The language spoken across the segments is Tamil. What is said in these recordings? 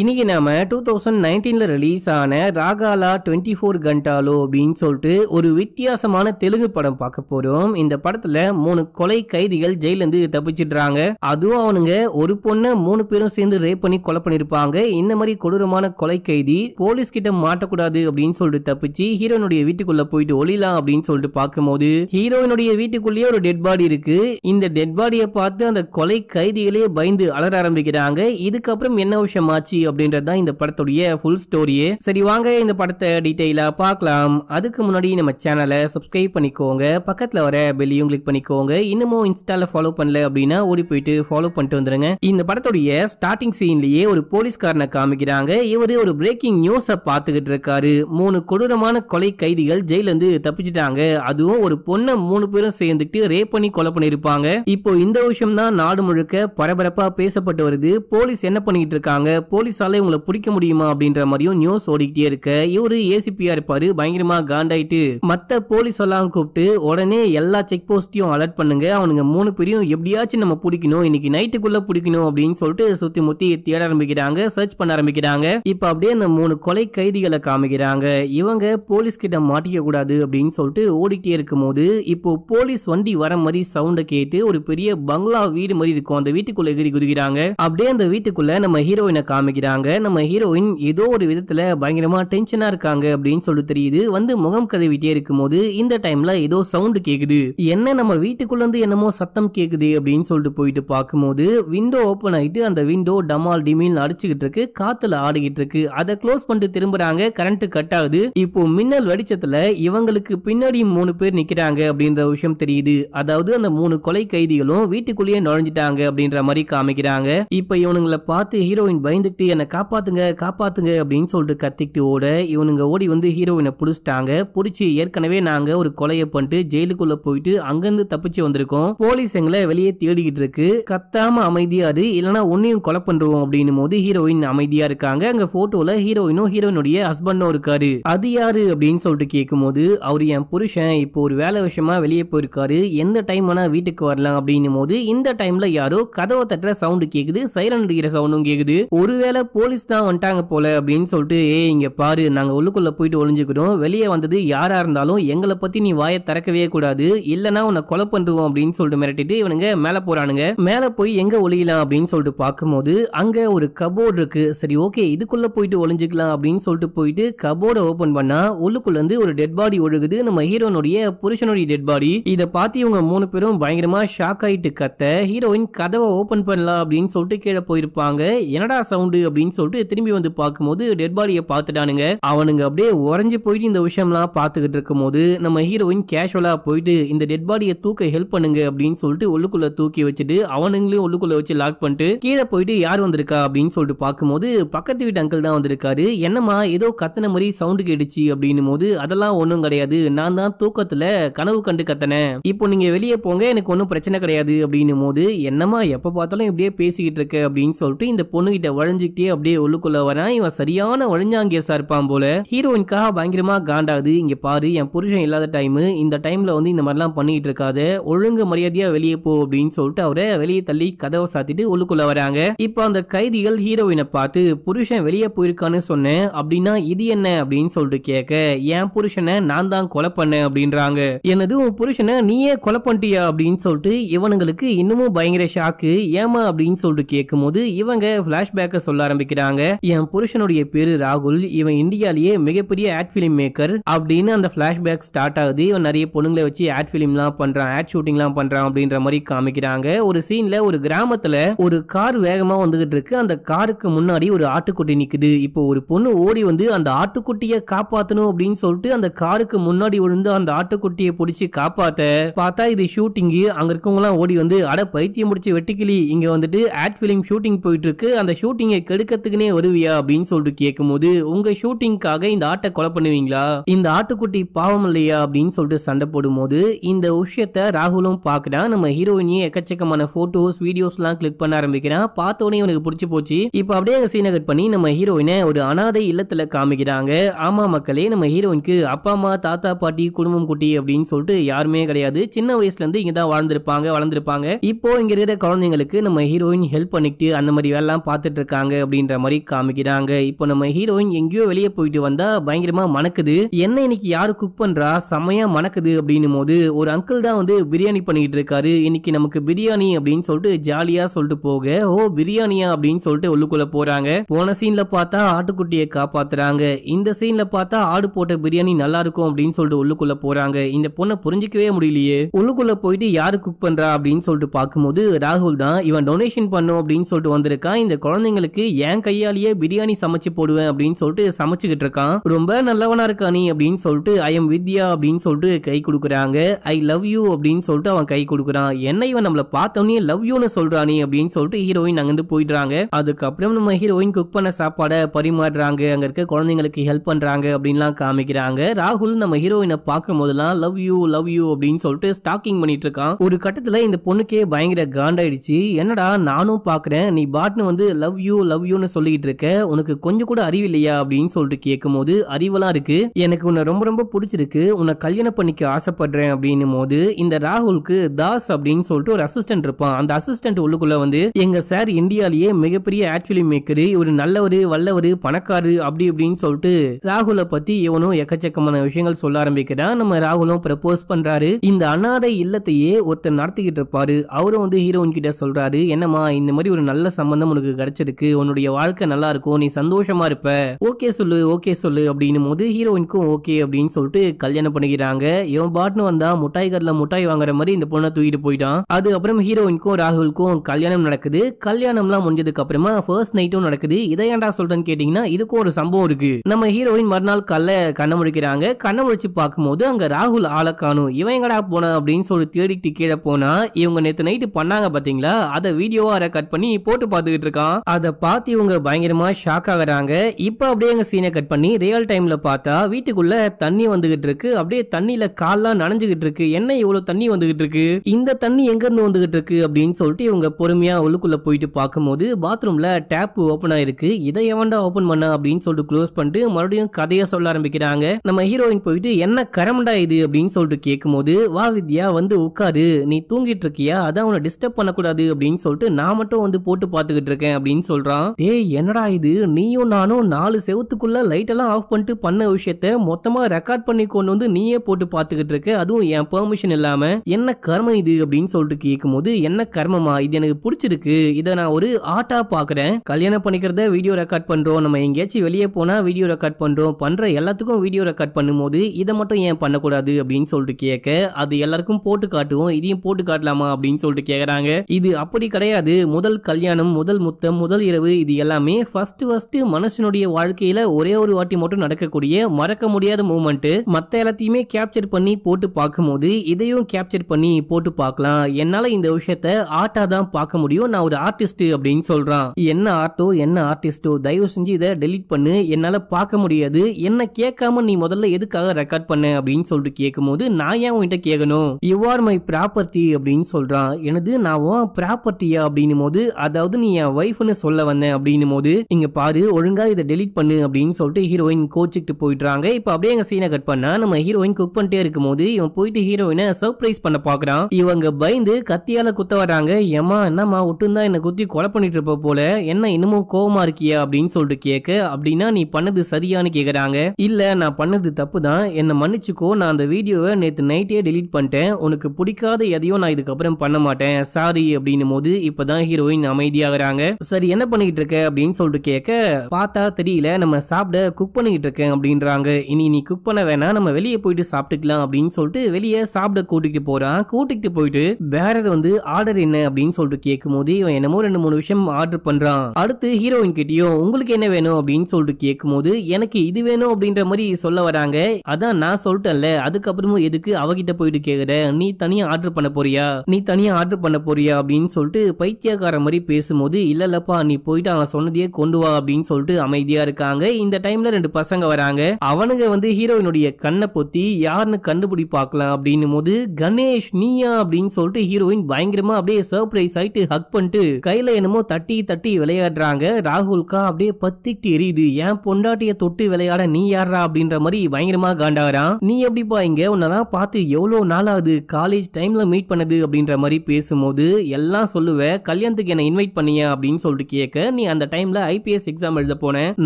இன்னைக்கு நாம டூ தௌசண்ட் நைன்டீனில் ரிலீஸ் ஆன ராகாலா டுவெண்ட்டி ஃபோர் கண்டாலோ அப்படின்னு சொல்லிட்டு ஒரு வித்தியாசமான தெலுங்கு படம் பார்க்க போறோம் இந்த படத்துல மூணு கொலை கைதிகள் ஜெயிலேருந்து தப்பிச்சிடுறாங்க அதுவும் அவனுங்க ஒரு பொண்ணை மூணு பேரும் சேர்ந்து ரேப் பண்ணி கொலை பண்ணிருப்பாங்க இந்த மாதிரி கொடூரமான கொலை கைதி போலீஸ் கிட்ட மாட்டக்கூடாது அப்படின்னு சொல்லிட்டு தப்பிச்சு ஹீரோனுடைய வீட்டுக்குள்ள போயிட்டு ஒளிலாம் அப்படின்னு சொல்லிட்டு பார்க்கும்போது ஹீரோயினுடைய வீட்டுக்குள்ளேயே ஒரு டெட் பாடி இருக்கு இந்த டெட் பாடியை பார்த்து அந்த கொலை கைதிகளே பயந்து அலர ஆரம்பிக்கிறாங்க இதுக்கப்புறம் என்ன விஷயமாச்சு ஆச்சு அப்படின்றது தான் இந்த படத்துடைய ஃபுல் ஸ்டோரியே சரி வாங்க இந்த படத்தை டீட்டெயிலாக பார்க்கலாம் அதுக்கு முன்னாடி நம்ம சேனலை சப்ஸ்கிரைப் பண்ணிக்கோங்க பக்கத்துல வர பெல்லையும் கிளிக் பண்ணிக்கோங்க இன்னமும் இன்ஸ்டால ஃபாலோ பண்ணல அப்படின்னா ஓடி போயிட்டு ஃபாலோ பண்ணிட்டு வந்துருங்க இந்த படத்துடைய ஸ்டார்டிங் சீன்லயே ஒரு போலீஸ்காரனை காமிக்கிறாங்க இவரு ஒரு பிரேக்கிங் நியூஸை பார்த்துக்கிட்டு இருக்காரு மூணு கொடூரமான கொலை கைதிகள் ஜெயில இருந்து தப்பிச்சிட்டாங்க அதுவும் ஒரு பொண்ணை மூணு பேரும் சேர்ந்துட்டு ரேப் பண்ணி கொலை பண்ணிருப்பாங்க இப்போ இந்த விஷயம் தான் நாடு முழுக்க பரபரப்பா பேசப்பட்டு வருது போலீஸ் என்ன பண்ணிட்டு இருக்காங்க போலீஸ் போலீஸால இவங்களை பிடிக்க முடியுமா அப்படின்ற மாதிரியும் நியூஸ் ஓடிக்கிட்டே இருக்க இவரு ஏசிபியா இருப்பாரு பயங்கரமா காண்டாயிட்டு மத்த போலீஸ் எல்லாம் கூப்பிட்டு உடனே எல்லா செக் போஸ்டையும் அலர்ட் பண்ணுங்க அவனுங்க மூணு பேரையும் எப்படியாச்சும் நம்ம பிடிக்கணும் இன்னைக்கு நைட்டுக்குள்ள பிடிக்கணும் அப்படின்னு சொல்லிட்டு சுத்தி முத்தி தேட ஆரம்பிக்கிறாங்க சர்ச் பண்ண ஆரம்பிக்கிறாங்க இப்ப அப்படியே அந்த மூணு கொலை கைதிகளை காமிக்கிறாங்க இவங்க போலீஸ் கிட்ட மாட்டிக்க கூடாது அப்படின்னு சொல்லிட்டு ஓடிக்கிட்டே இருக்கும் போது இப்போ போலீஸ் வண்டி வர மாதிரி சவுண்ட கேட்டு ஒரு பெரிய பங்களா வீடு மாதிரி இருக்கும் அந்த வீட்டுக்குள்ள எகிரி குதிக்கிறாங்க அப்படியே அந்த வீட்டுக்குள்ள நம்ம ஹீரோயினை காமிக்கிறாங்க ஆரம்பிக்கிறாங்க நம்ம ஹீரோயின் ஏதோ ஒரு விதத்துல பயங்கரமா டென்ஷனா இருக்காங்க அப்படின்னு சொல்லி தெரியுது வந்து முகம் கதவிட்டே இருக்கும்போது இந்த டைம்ல ஏதோ சவுண்டு கேக்குது என்ன நம்ம வீட்டுக்குள்ள இருந்து என்னமோ சத்தம் கேக்குது அப்படின்னு சொல்லிட்டு போயிட்டு பார்க்கும்போது விண்டோ ஓப்பன் ஆயிட்டு அந்த விண்டோ டமால் டிமில் அடிச்சுக்கிட்டு இருக்கு காத்துல ஆடிக்கிட்டு இருக்கு அதை க்ளோஸ் பண்ணிட்டு திரும்புறாங்க கரண்ட் கட் ஆகுது இப்போ மின்னல் வடிச்சத்துல இவங்களுக்கு பின்னாடி மூணு பேர் நிக்கிறாங்க அப்படின்ற விஷயம் தெரியுது அதாவது அந்த மூணு கொலை கைதிகளும் வீட்டுக்குள்ளேயே நுழைஞ்சிட்டாங்க அப்படின்ற மாதிரி காமிக்கிறாங்க இப்ப இவனுங்களை பார்த்து ஹீரோயின் பயந்துட்டு என்னை காப்பாத்துங்க காப்பாத்துங்க அப்படின்னு சொல்லிட்டு கத்திக்கிட்டு ஓட இவனுங்க ஓடி வந்து ஹீரோயினை பிடிச்சிட்டாங்க பிடிச்சி ஏற்கனவே நாங்க ஒரு கொலையை பண்ணிட்டு ஜெயிலுக்குள்ள போயிட்டு அங்கிருந்து தப்பிச்சு வந்திருக்கோம் போலீஸ் எங்களை வெளியே தேடிக்கிட்டு இருக்கு கத்தாம அமைதியாரு இல்லைன்னா ஒன்னையும் கொலை பண்றோம் அப்படின்னும் போது ஹீரோயின் அமைதியா இருக்காங்க அங்க போட்டோல ஹீரோயினும் ஹீரோயினுடைய ஹஸ்பண்டும் இருக்காரு அது யாரு அப்படின்னு சொல்லிட்டு கேட்கும் போது அவரு என் புருஷன் இப்போ ஒரு வேலை விஷயமா வெளியே போயிருக்காரு எந்த டைம் வேணா வீட்டுக்கு வரலாம் அப்படின்னும் போது இந்த டைம்ல யாரோ கதவை தட்டுற சவுண்டு கேக்குது சைரன் அடிக்கிற சவுண்டும் கேக்குது ஒருவேளை போலீஸ் தான் வந்துட்டாங்க போல அப்படின்னு சொல்லிட்டு ஏ இங்கே பாரு நாங்கள் உள்ளுக்குள்ளே போயிட்டு ஒளிஞ்சுக்கிறோம் வெளியே வந்தது யாராக இருந்தாலும் எங்களை பற்றி நீ வாயை திறக்கவே கூடாது இல்லைனா உன்னை கொலை பண்ணுவோம் அப்படின்னு சொல்லிட்டு மிரட்டிட்டு இவனுங்க மேலே போகிறானுங்க மேலே போய் எங்கே ஒளியலாம் அப்படின்னு சொல்லிட்டு பார்க்கும்போது அங்கே ஒரு கபோர்டு இருக்கு சரி ஓகே இதுக்குள்ளே போயிட்டு ஒளிஞ்சுக்கலாம் அப்படின்னு சொல்லிட்டு போயிட்டு கபோர்டை ஓப்பன் பண்ணால் உள்ளுக்குள்ளேருந்து ஒரு டெட் பாடி ஒழுகுது நம்ம ஹீரோனுடைய புருஷனுடைய டெட் பாடி இதை பார்த்து இவங்க மூணு பேரும் பயங்கரமாக ஷாக் ஆகிட்டு கத்த ஹீரோயின் கதவை ஓப்பன் பண்ணலாம் அப்படின்னு சொல்லிட்டு கீழே போயிருப்பாங்க என்னடா சவுண்டு அப்படின்னு சொல்லிட்டு திரும்பி வந்து பார்க்கும்போது டெட் பாடியை பார்த்துட்டானுங்க அவனுங்க அப்படியே உறைஞ்சு போயிட்டு இந்த விஷயம்லாம் பார்த்துக்கிட்டு இருக்கும் போது நம்ம ஹீரோயின் கேஷுவலாக போயிட்டு இந்த டெட் பாடியை தூக்க ஹெல்ப் பண்ணுங்க அப்படின்னு சொல்லிட்டு உள்ளுக்குள்ள தூக்கி வச்சுட்டு அவனுங்களையும் உள்ளுக்குள்ள வச்சு லாக் பண்ணிட்டு கீழே போயிட்டு யார் வந்திருக்கா அப்படின்னு சொல்லிட்டு பார்க்கும்போது பக்கத்து வீட்டு அங்கிள் தான் வந்திருக்காரு என்னம்மா ஏதோ கத்தன மாதிரி சவுண்டு கேடுச்சு அப்படின்னும் போது அதெல்லாம் ஒன்றும் கிடையாது நான் தான் தூக்கத்தில் கனவு கண்டு கத்தனேன் இப்போ நீங்க வெளியே போங்க எனக்கு ஒன்றும் பிரச்சனை கிடையாது அப்படின்னும் போது என்னம்மா எப்போ பார்த்தாலும் இப்படியே பேசிக்கிட்டு இருக்க அப்படின்னு சொல்லிட்டு இந்த பொண்ணுகிட்ட வளைஞ்சிக்கிட்டு தூக்கிட்டே அப்படியே உள்ளுக்குள்ள வரான் இவன் சரியான ஒளிஞ்சாங்கேசா இருப்பான் போல ஹீரோயின்காக பயங்கரமா காண்டாது இங்க பாரு என் புருஷன் இல்லாத டைம் இந்த டைம்ல வந்து இந்த மாதிரிலாம் பண்ணிட்டு இருக்காது ஒழுங்கு மரியாதையா வெளியே போ அப்படின்னு சொல்லிட்டு அவரை வெளியே தள்ளி கதவை சாத்திட்டு உள்ளுக்குள்ள வராங்க இப்போ அந்த கைதிகள் ஹீரோயினை பார்த்து புருஷன் வெளியே போயிருக்கான்னு சொன்னேன் அப்படின்னா இது என்ன அப்படின்னு சொல்லிட்டு கேட்க என் புருஷனை நான் தான் கொலை பண்ணேன் அப்படின்றாங்க எனது உன் புருஷனை நீயே கொலை பண்ணிட்டியா அப்படின்னு சொல்லிட்டு இவனுங்களுக்கு இன்னமும் பயங்கர ஷாக்கு ஏமா அப்படின்னு சொல்லிட்டு கேட்கும் போது இவங்க பிளாஷ்பேக்கை சொல்ல ஆரம்பிக்கிறாங்க என் புருஷனுடைய பேரு ராகுல் இவன் இந்தியாலேயே மிகப்பெரிய ஆட் பிலிம் மேக்கர் அப்படின்னு அந்த பிளாஷ்பேக் ஸ்டார்ட் ஆகுது இவன் நிறைய பொண்ணுங்களை வச்சு ஆட் எல்லாம் பண்றான் ஆட் ஷூட்டிங்லாம் பண்றான் அப்படின்ற மாதிரி காமிக்கிறாங்க ஒரு சீன்ல ஒரு கிராமத்துல ஒரு கார் வேகமா வந்துகிட்டு இருக்கு அந்த காருக்கு முன்னாடி ஒரு ஆட்டுக்குட்டி நிக்குது இப்போ ஒரு பொண்ணு ஓடி வந்து அந்த ஆட்டுக்குட்டியை காப்பாத்தணும் அப்படின்னு சொல்லிட்டு அந்த காருக்கு முன்னாடி விழுந்து அந்த ஆட்டுக்குட்டியை பிடிச்சி காப்பாத்த பார்த்தா இது ஷூட்டிங் அங்க இருக்கவங்க எல்லாம் ஓடி வந்து அட பைத்தியம் முடிச்சு வெட்டிக்கிளி இங்க வந்துட்டு ஆட் பிலிம் ஷூட்டிங் போயிட்டு இருக்கு அந்த ஷூட்டிங்கை கெடுக்கிறதுக்குனே வருவியா அப்படின்னு சொல்லிட்டு கேட்கும்போது உங்க ஷூட்டிங்காக இந்த ஆட்டை கொலை பண்ணுவீங்களா இந்த ஆட்டுக்குட்டி பாவம் இல்லையா அப்படின்னு சொல்லிட்டு சண்டை போடும்போது இந்த விஷயத்த ராகுலும் பார்க்கறான் நம்ம ஹீரோயினியும் எக்கச்சக்கமான போட்டோஸ் வீடியோஸ்லாம் கிளிக் பண்ண ஆரம்பிக்கிறான் பார்த்தோன்னே இவனுக்கு பிடிச்சி போச்சு இப்போ அப்படியே சீனை கட் பண்ணி நம்ம ஹீரோயினை ஒரு அனாதை இல்லத்துல காமிக்கிறாங்க ஆமா மக்களே நம்ம ஹீரோயினுக்கு அப்பா அம்மா தாத்தா பாட்டி குடும்பம் குட்டி அப்படின்னு சொல்லிட்டு யாருமே கிடையாது சின்ன வயசுல இருந்து இங்கதான் தான் வாழ்ந்திருப்பாங்க வளர்ந்திருப்பாங்க இப்போ இங்க இருக்கிற குழந்தைங்களுக்கு நம்ம ஹீரோயின் ஹெல்ப் பண்ணிட்டு அந்த மாதிரி வேலைலாம் பார்த்துட்டு இருக்காங்க அப்படின்ற மாதிரி காமிக்கிறாங்க இப்போ நம்ம ஹீரோயின் எங்கேயோ வெளியே போயிட்டு வந்தா பயங்கரமா மணக்குது என்ன இன்னைக்கு யாரு குக் பண்றா செமையா மணக்குது அப்படின்னும் போது ஒரு அங்கிள் தான் வந்து பிரியாணி பண்ணிட்டு இருக்காரு இன்னைக்கு நமக்கு பிரியாணி அப்படின்னு சொல்லிட்டு ஜாலியா சொல்லிட்டு போக ஓ பிரியாணியா அப்படின்னு சொல்லிட்டு உள்ளுக்குள்ள போறாங்க போன சீன்ல பார்த்தா ஆட்டுக்குட்டியை காப்பாத்துறாங்க இந்த சீன்ல பார்த்தா ஆடு போட்ட பிரியாணி நல்லா இருக்கும் அப்படின்னு சொல்லிட்டு உள்ளுக்குள்ள போறாங்க இந்த பொண்ணை புரிஞ்சிக்கவே முடியலையே உள்ளுக்குள்ள போயிட்டு யாரு குக் பண்றா அப்படின்னு சொல்லிட்டு பார்க்கும்போது ராகுல் தான் இவன் டொனேஷன் பண்ணும் அப்படின்னு சொல்லிட்டு வந்திருக்கான் இந்த குழந்தைங்களுக்கு என் கையாலேயே பிரியாணி சமைச்சு போடுவேன் அப்படின்னு சொல்லிட்டு சமைச்சுக்கிட்டு இருக்கான் ரொம்ப நல்லவனா இருக்கா நீ அப்படின்னு சொல்லிட்டு ஐ எம் வித்யா அப்படின்னு சொல்லிட்டு கை கொடுக்குறாங்க ஐ லவ் யூ அப்படின்னு சொல்லிட்டு அவன் கை கொடுக்குறான் என்ன இவன் நம்மள பார்த்தோன்னே லவ் யூன்னு சொல்றானே அப்படின்னு சொல்லிட்டு ஹீரோயின் அங்கிருந்து போயிடுறாங்க அதுக்கப்புறம் நம்ம ஹீரோயின் குக் பண்ண சாப்பாடை பரிமாறுறாங்க அங்க இருக்க குழந்தைங்களுக்கு ஹெல்ப் பண்றாங்க அப்படின்லாம் காமிக்கிறாங்க ராகுல் நம்ம ஹீரோயினை பார்க்கும் போதெல்லாம் லவ் யூ லவ் யூ அப்படின்னு சொல்லிட்டு ஸ்டாக்கிங் பண்ணிட்டு இருக்கான் ஒரு கட்டத்துல இந்த பொண்ணுக்கே பயங்கர காண்டாயிடுச்சு என்னடா நானும் பாக்குறேன் நீ பாட்னு வந்து லவ் யூ லவ் லவ் யூன்னு சொல்லிட்டு இருக்க உனக்கு கொஞ்சம் கூட அறிவு இல்லையா அப்படின்னு சொல்லிட்டு கேட்கும் போது அறிவெல்லாம் இருக்கு எனக்கு உன்னை ரொம்ப ரொம்ப பிடிச்சிருக்கு உன்னை கல்யாணம் பண்ணிக்க ஆசைப்படுறேன் அப்படின்னும் போது இந்த ராகுலுக்கு தாஸ் அப்படின்னு சொல்லிட்டு ஒரு அசிஸ்டன்ட் இருப்பான் அந்த அசிஸ்டன்ட் உள்ளுக்குள்ள வந்து எங்க சார் இந்தியாலேயே மிகப்பெரிய ஆக்சுவலி மேக்கரு இவர் நல்லவர் வல்லவர் பணக்காரு அப்படி இப்படின்னு சொல்லிட்டு ராகுலை பத்தி இவனும் எக்கச்சக்கமான விஷயங்கள் சொல்ல ஆரம்பிக்கிறான் நம்ம ராகுலும் ப்ரப்போஸ் பண்றாரு இந்த அனாதை இல்லத்தையே ஒருத்தர் நடத்திக்கிட்டு இருப்பாரு அவரும் வந்து ஹீரோயின் கிட்ட சொல்றாரு என்னம்மா இந்த மாதிரி ஒரு நல்ல சம்பந்தம் உனக்கு கிடைச்சிருக்கு உன்னோட உன்னுடைய வாழ்க்கை நல்லா இருக்கும் நீ சந்தோஷமா இருப்ப ஓகே சொல்லு ஓகே சொல்லு அப்படின்னு போது ஹீரோயினுக்கும் ஓகே அப்படின்னு சொல்லிட்டு கல்யாணம் பண்ணிக்கிறாங்க இவன் பாட்னு வந்தா முட்டாய் கடல முட்டாய் வாங்குற மாதிரி இந்த பொண்ணை தூக்கிட்டு போயிட்டான் அது அப்புறம் ஹீரோயினுக்கும் ராகுலுக்கும் கல்யாணம் நடக்குது கல்யாணம்லாம் முடிஞ்சதுக்கு அப்புறமா ஃபர்ஸ்ட் நைட்டும் நடக்குது இதை ஏன்டா சொல்றேன்னு கேட்டீங்கன்னா இதுக்கும் ஒரு சம்பவம் இருக்கு நம்ம ஹீரோயின் மறுநாள் கல்ல கண்ண முடிக்கிறாங்க கண்ண முடிச்சு பார்க்கும்போது அங்க ராகுல் ஆளை காணும் இவன் எங்கடா போன அப்படின்னு சொல்லி தேடிட்டு கீழே போனா இவங்க நேற்று நைட்டு பண்ணாங்க பாத்தீங்களா அதை வீடியோவா ரெக்கார்ட் பண்ணி போட்டு பார்த்துக்கிட்டு இருக்கான் அதை பார்த்து பார்த்து இவங்க பயங்கரமாக ஷாக் ஆகிறாங்க இப்போ அப்படியே எங்கள் சீனை கட் பண்ணி ரியல் டைமில் பார்த்தா வீட்டுக்குள்ளே தண்ணி வந்துகிட்டு இருக்கு அப்படியே தண்ணியில் கால்லாம் நனைஞ்சுக்கிட்டு இருக்கு என்ன இவ்வளோ தண்ணி வந்துகிட்டு இருக்கு இந்த தண்ணி எங்கேருந்து வந்துகிட்டு இருக்கு அப்படின்னு சொல்லிட்டு இவங்க பொறுமையாக உள்ளுக்குள்ளே போயிட்டு பார்க்கும்போது பாத்ரூமில் டேப் ஓப்பன் ஆயிருக்கு இதை எவன்டா ஓப்பன் பண்ண அப்படின்னு சொல்லிட்டு க்ளோஸ் பண்ணிட்டு மறுபடியும் கதையை சொல்ல ஆரம்பிக்கிறாங்க நம்ம ஹீரோயின் போயிட்டு என்ன கரமண்டா இது அப்படின்னு சொல்லிட்டு கேட்கும்போது வா வித்யா வந்து உட்காரு நீ தூங்கிட்டு இருக்கியா அதான் உன்னை டிஸ்டர்ப் பண்ணக்கூடாது அப்படின்னு சொல்லிட்டு நான் மட்டும் வந்து போட்டு பார்த்துக்கிட்டு இருக்கேன் அப்படின்னு சொல்கிறான் ஏய் என்னடா இது நீயும் நானும் நாலு செவத்துக்குள்ள லைட் எல்லாம் ஆஃப் பண்ணிட்டு பண்ண விஷயத்த மொத்தமா ரெக்கார்ட் பண்ணி கொண்டு வந்து நீயே போட்டு பாத்துக்கிட்டு இருக்க அதுவும் என் பெர்மிஷன் இல்லாம என்ன கர்மம் இது அப்படின்னு சொல்லிட்டு கேட்கும் போது என்ன கர்மமா இது எனக்கு பிடிச்சிருக்கு இதை நான் ஒரு ஆட்டா பாக்குறேன் கல்யாணம் பண்ணிக்கிறத வீடியோ ரெக்கார்ட் பண்றோம் நம்ம எங்கேயாச்சும் வெளியே போனா வீடியோ ரெக்கார்ட் பண்றோம் பண்ற எல்லாத்துக்கும் வீடியோ ரெக்கார்ட் பண்ணும்போது இதை மட்டும் ஏன் பண்ணக்கூடாது அப்படின்னு சொல்லிட்டு கேட்க அது எல்லாருக்கும் போட்டு காட்டுவோம் இதையும் போட்டு காட்டலாமா அப்படின்னு சொல்லிட்டு கேக்குறாங்க இது அப்படி கிடையாது முதல் கல்யாணம் முதல் முத்தம் முதல் இரவு இது எல்லாமே ஃபர்ஸ்ட் ஃபர்ஸ்ட் மனுஷனுடைய வாழ்க்கையில ஒரே ஒரு வாட்டி மட்டும் நடக்கக்கூடிய மறக்க முடியாத மூமெண்ட் மத்த எல்லாத்தையுமே கேப்சர் பண்ணி போட்டு பார்க்கும்போது இதையும் கேப்சர் பண்ணி போட்டு பார்க்கலாம் என்னால இந்த விஷயத்த ஆர்ட்டா தான் பார்க்க முடியும் நான் ஒரு ஆர்டிஸ்ட் அப்படின்னு சொல்றான் என்ன ஆர்ட்டோ என்ன ஆர்டிஸ்டோ தயவு செஞ்சு இதை டெலிட் பண்ணு என்னால பார்க்க முடியாது என்ன கேட்காம நீ முதல்ல எதுக்காக ரெக்கார்ட் பண்ண அப்படின்னு சொல்லிட்டு கேட்கும்போது நான் ஏன் உன்கிட்ட கேட்கணும் யூ ஆர் மை ப்ராப்பர்ட்டி அப்படின்னு சொல்றான் எனது நான் ப்ராப்பர்ட்டியா அப்படின்னும் போது அதாவது நீ என் ஒய்ஃப்னு சொல்ல வந்த பண்ணேன் அப்படின்னும் போது இங்க பாரு ஒழுங்கா இதை டெலிட் பண்ணு அப்படின்னு சொல்லிட்டு ஹீரோயின் கோச்சுக்கிட்டு போயிட்டுறாங்க இப்போ அப்படியே எங்க சீனை கட் பண்ணா நம்ம ஹீரோயின் குக் பண்ணிட்டே இருக்கும் போது இவன் போயிட்டு ஹீரோயினை சர்ப்ரைஸ் பண்ண பாக்குறான் இவங்க பயந்து கத்தியால குத்த வராங்க ஏமா என்னம்மா ஒட்டுந்தான் என்ன குத்தி கொலை பண்ணிட்டு இருப்ப போல என்ன இன்னமும் கோவமா இருக்கியா அப்படின்னு சொல்லிட்டு கேட்க அப்படின்னா நீ பண்ணது சரியான்னு கேக்குறாங்க இல்ல நான் பண்ணது தப்பு தான் என்ன மன்னிச்சுக்கோ நான் அந்த வீடியோவை நேத்து நைட்டே டெலீட் பண்ணிட்டேன் உனக்கு பிடிக்காத எதையும் நான் இதுக்கப்புறம் பண்ண மாட்டேன் சாரி அப்படின்னு போது இப்பதான் ஹீரோயின் அமைதியாகிறாங்க சரி என்ன பண்ணி பண்ணிட்டு இருக்க அப்படின்னு சொல்லிட்டு கேட்க பார்த்தா தெரியல நம்ம சாப்பிட குக் பண்ணிக்கிட்டு இருக்கேன் அப்படின்றாங்க இனி நீ குக் பண்ண வேணாம் நம்ம வெளியே போயிட்டு சாப்பிட்டுக்கலாம் அப்படின்னு சொல்லிட்டு வெளியே சாப்பிட கூட்டிகிட்டு போறான் கூட்டிகிட்டு போயிட்டு வேற வந்து ஆர்டர் என்ன அப்படின்னு சொல்லிட்டு கேட்கும் போது இவன் என்னமோ ரெண்டு மூணு விஷயம் ஆர்டர் பண்றான் அடுத்து ஹீரோயின் கிட்டயும் உங்களுக்கு என்ன வேணும் அப்படின்னு சொல்லிட்டு கேட்கும் போது எனக்கு இது வேணும் அப்படின்ற மாதிரி சொல்ல வராங்க அதான் நான் சொல்லிட்டேன்ல அதுக்கப்புறமும் எதுக்கு அவகிட்ட போயிட்டு கேக்குற நீ தனியா ஆர்டர் பண்ண போறியா நீ தனியா ஆர்டர் பண்ண போறியா அப்படின்னு சொல்லிட்டு பைத்தியக்கார மாதிரி பேசும்போது இல்ல இல்லப்பா நீ போய் போயிட்டு அவங்க சொன்னதையே கொண்டு வா அப்படின்னு சொல்லிட்டு அமைதியா இருக்காங்க இந்த டைம்ல ரெண்டு பசங்க வராங்க அவனுங்க வந்து ஹீரோயினுடைய கண்ணை பொத்தி யாருன்னு கண்டுபிடி பார்க்கலாம் அப்படின்னும் போது கணேஷ் நீயா அப்படின்னு சொல்லிட்டு ஹீரோயின் பயங்கரமா அப்படியே சர்ப்ரைஸ் ஆயிட்டு ஹக் பண்ணிட்டு கையில என்னமோ தட்டி தட்டி விளையாடுறாங்க ராகுல்கா அப்படியே பத்திட்டு எரியுது என் பொண்டாட்டிய தொட்டு விளையாட நீ யாரா அப்படின்ற மாதிரி பயங்கரமா காண்டாகிறான் நீ எப்படிப்பா இங்க உன்னதான் பார்த்து எவ்வளவு நாள் ஆகுது காலேஜ் டைம்ல மீட் பண்ணது அப்படின்ற மாதிரி பேசும்போது எல்லாம் சொல்லுவேன் கல்யாணத்துக்கு என்ன இன்வைட் பண்ணியா அப்படின்னு சொல்லிட்டு கேட்க நீ அந்த டைம்ல ஐபிஎஸ் எக்ஸாம் எழுத போனேன்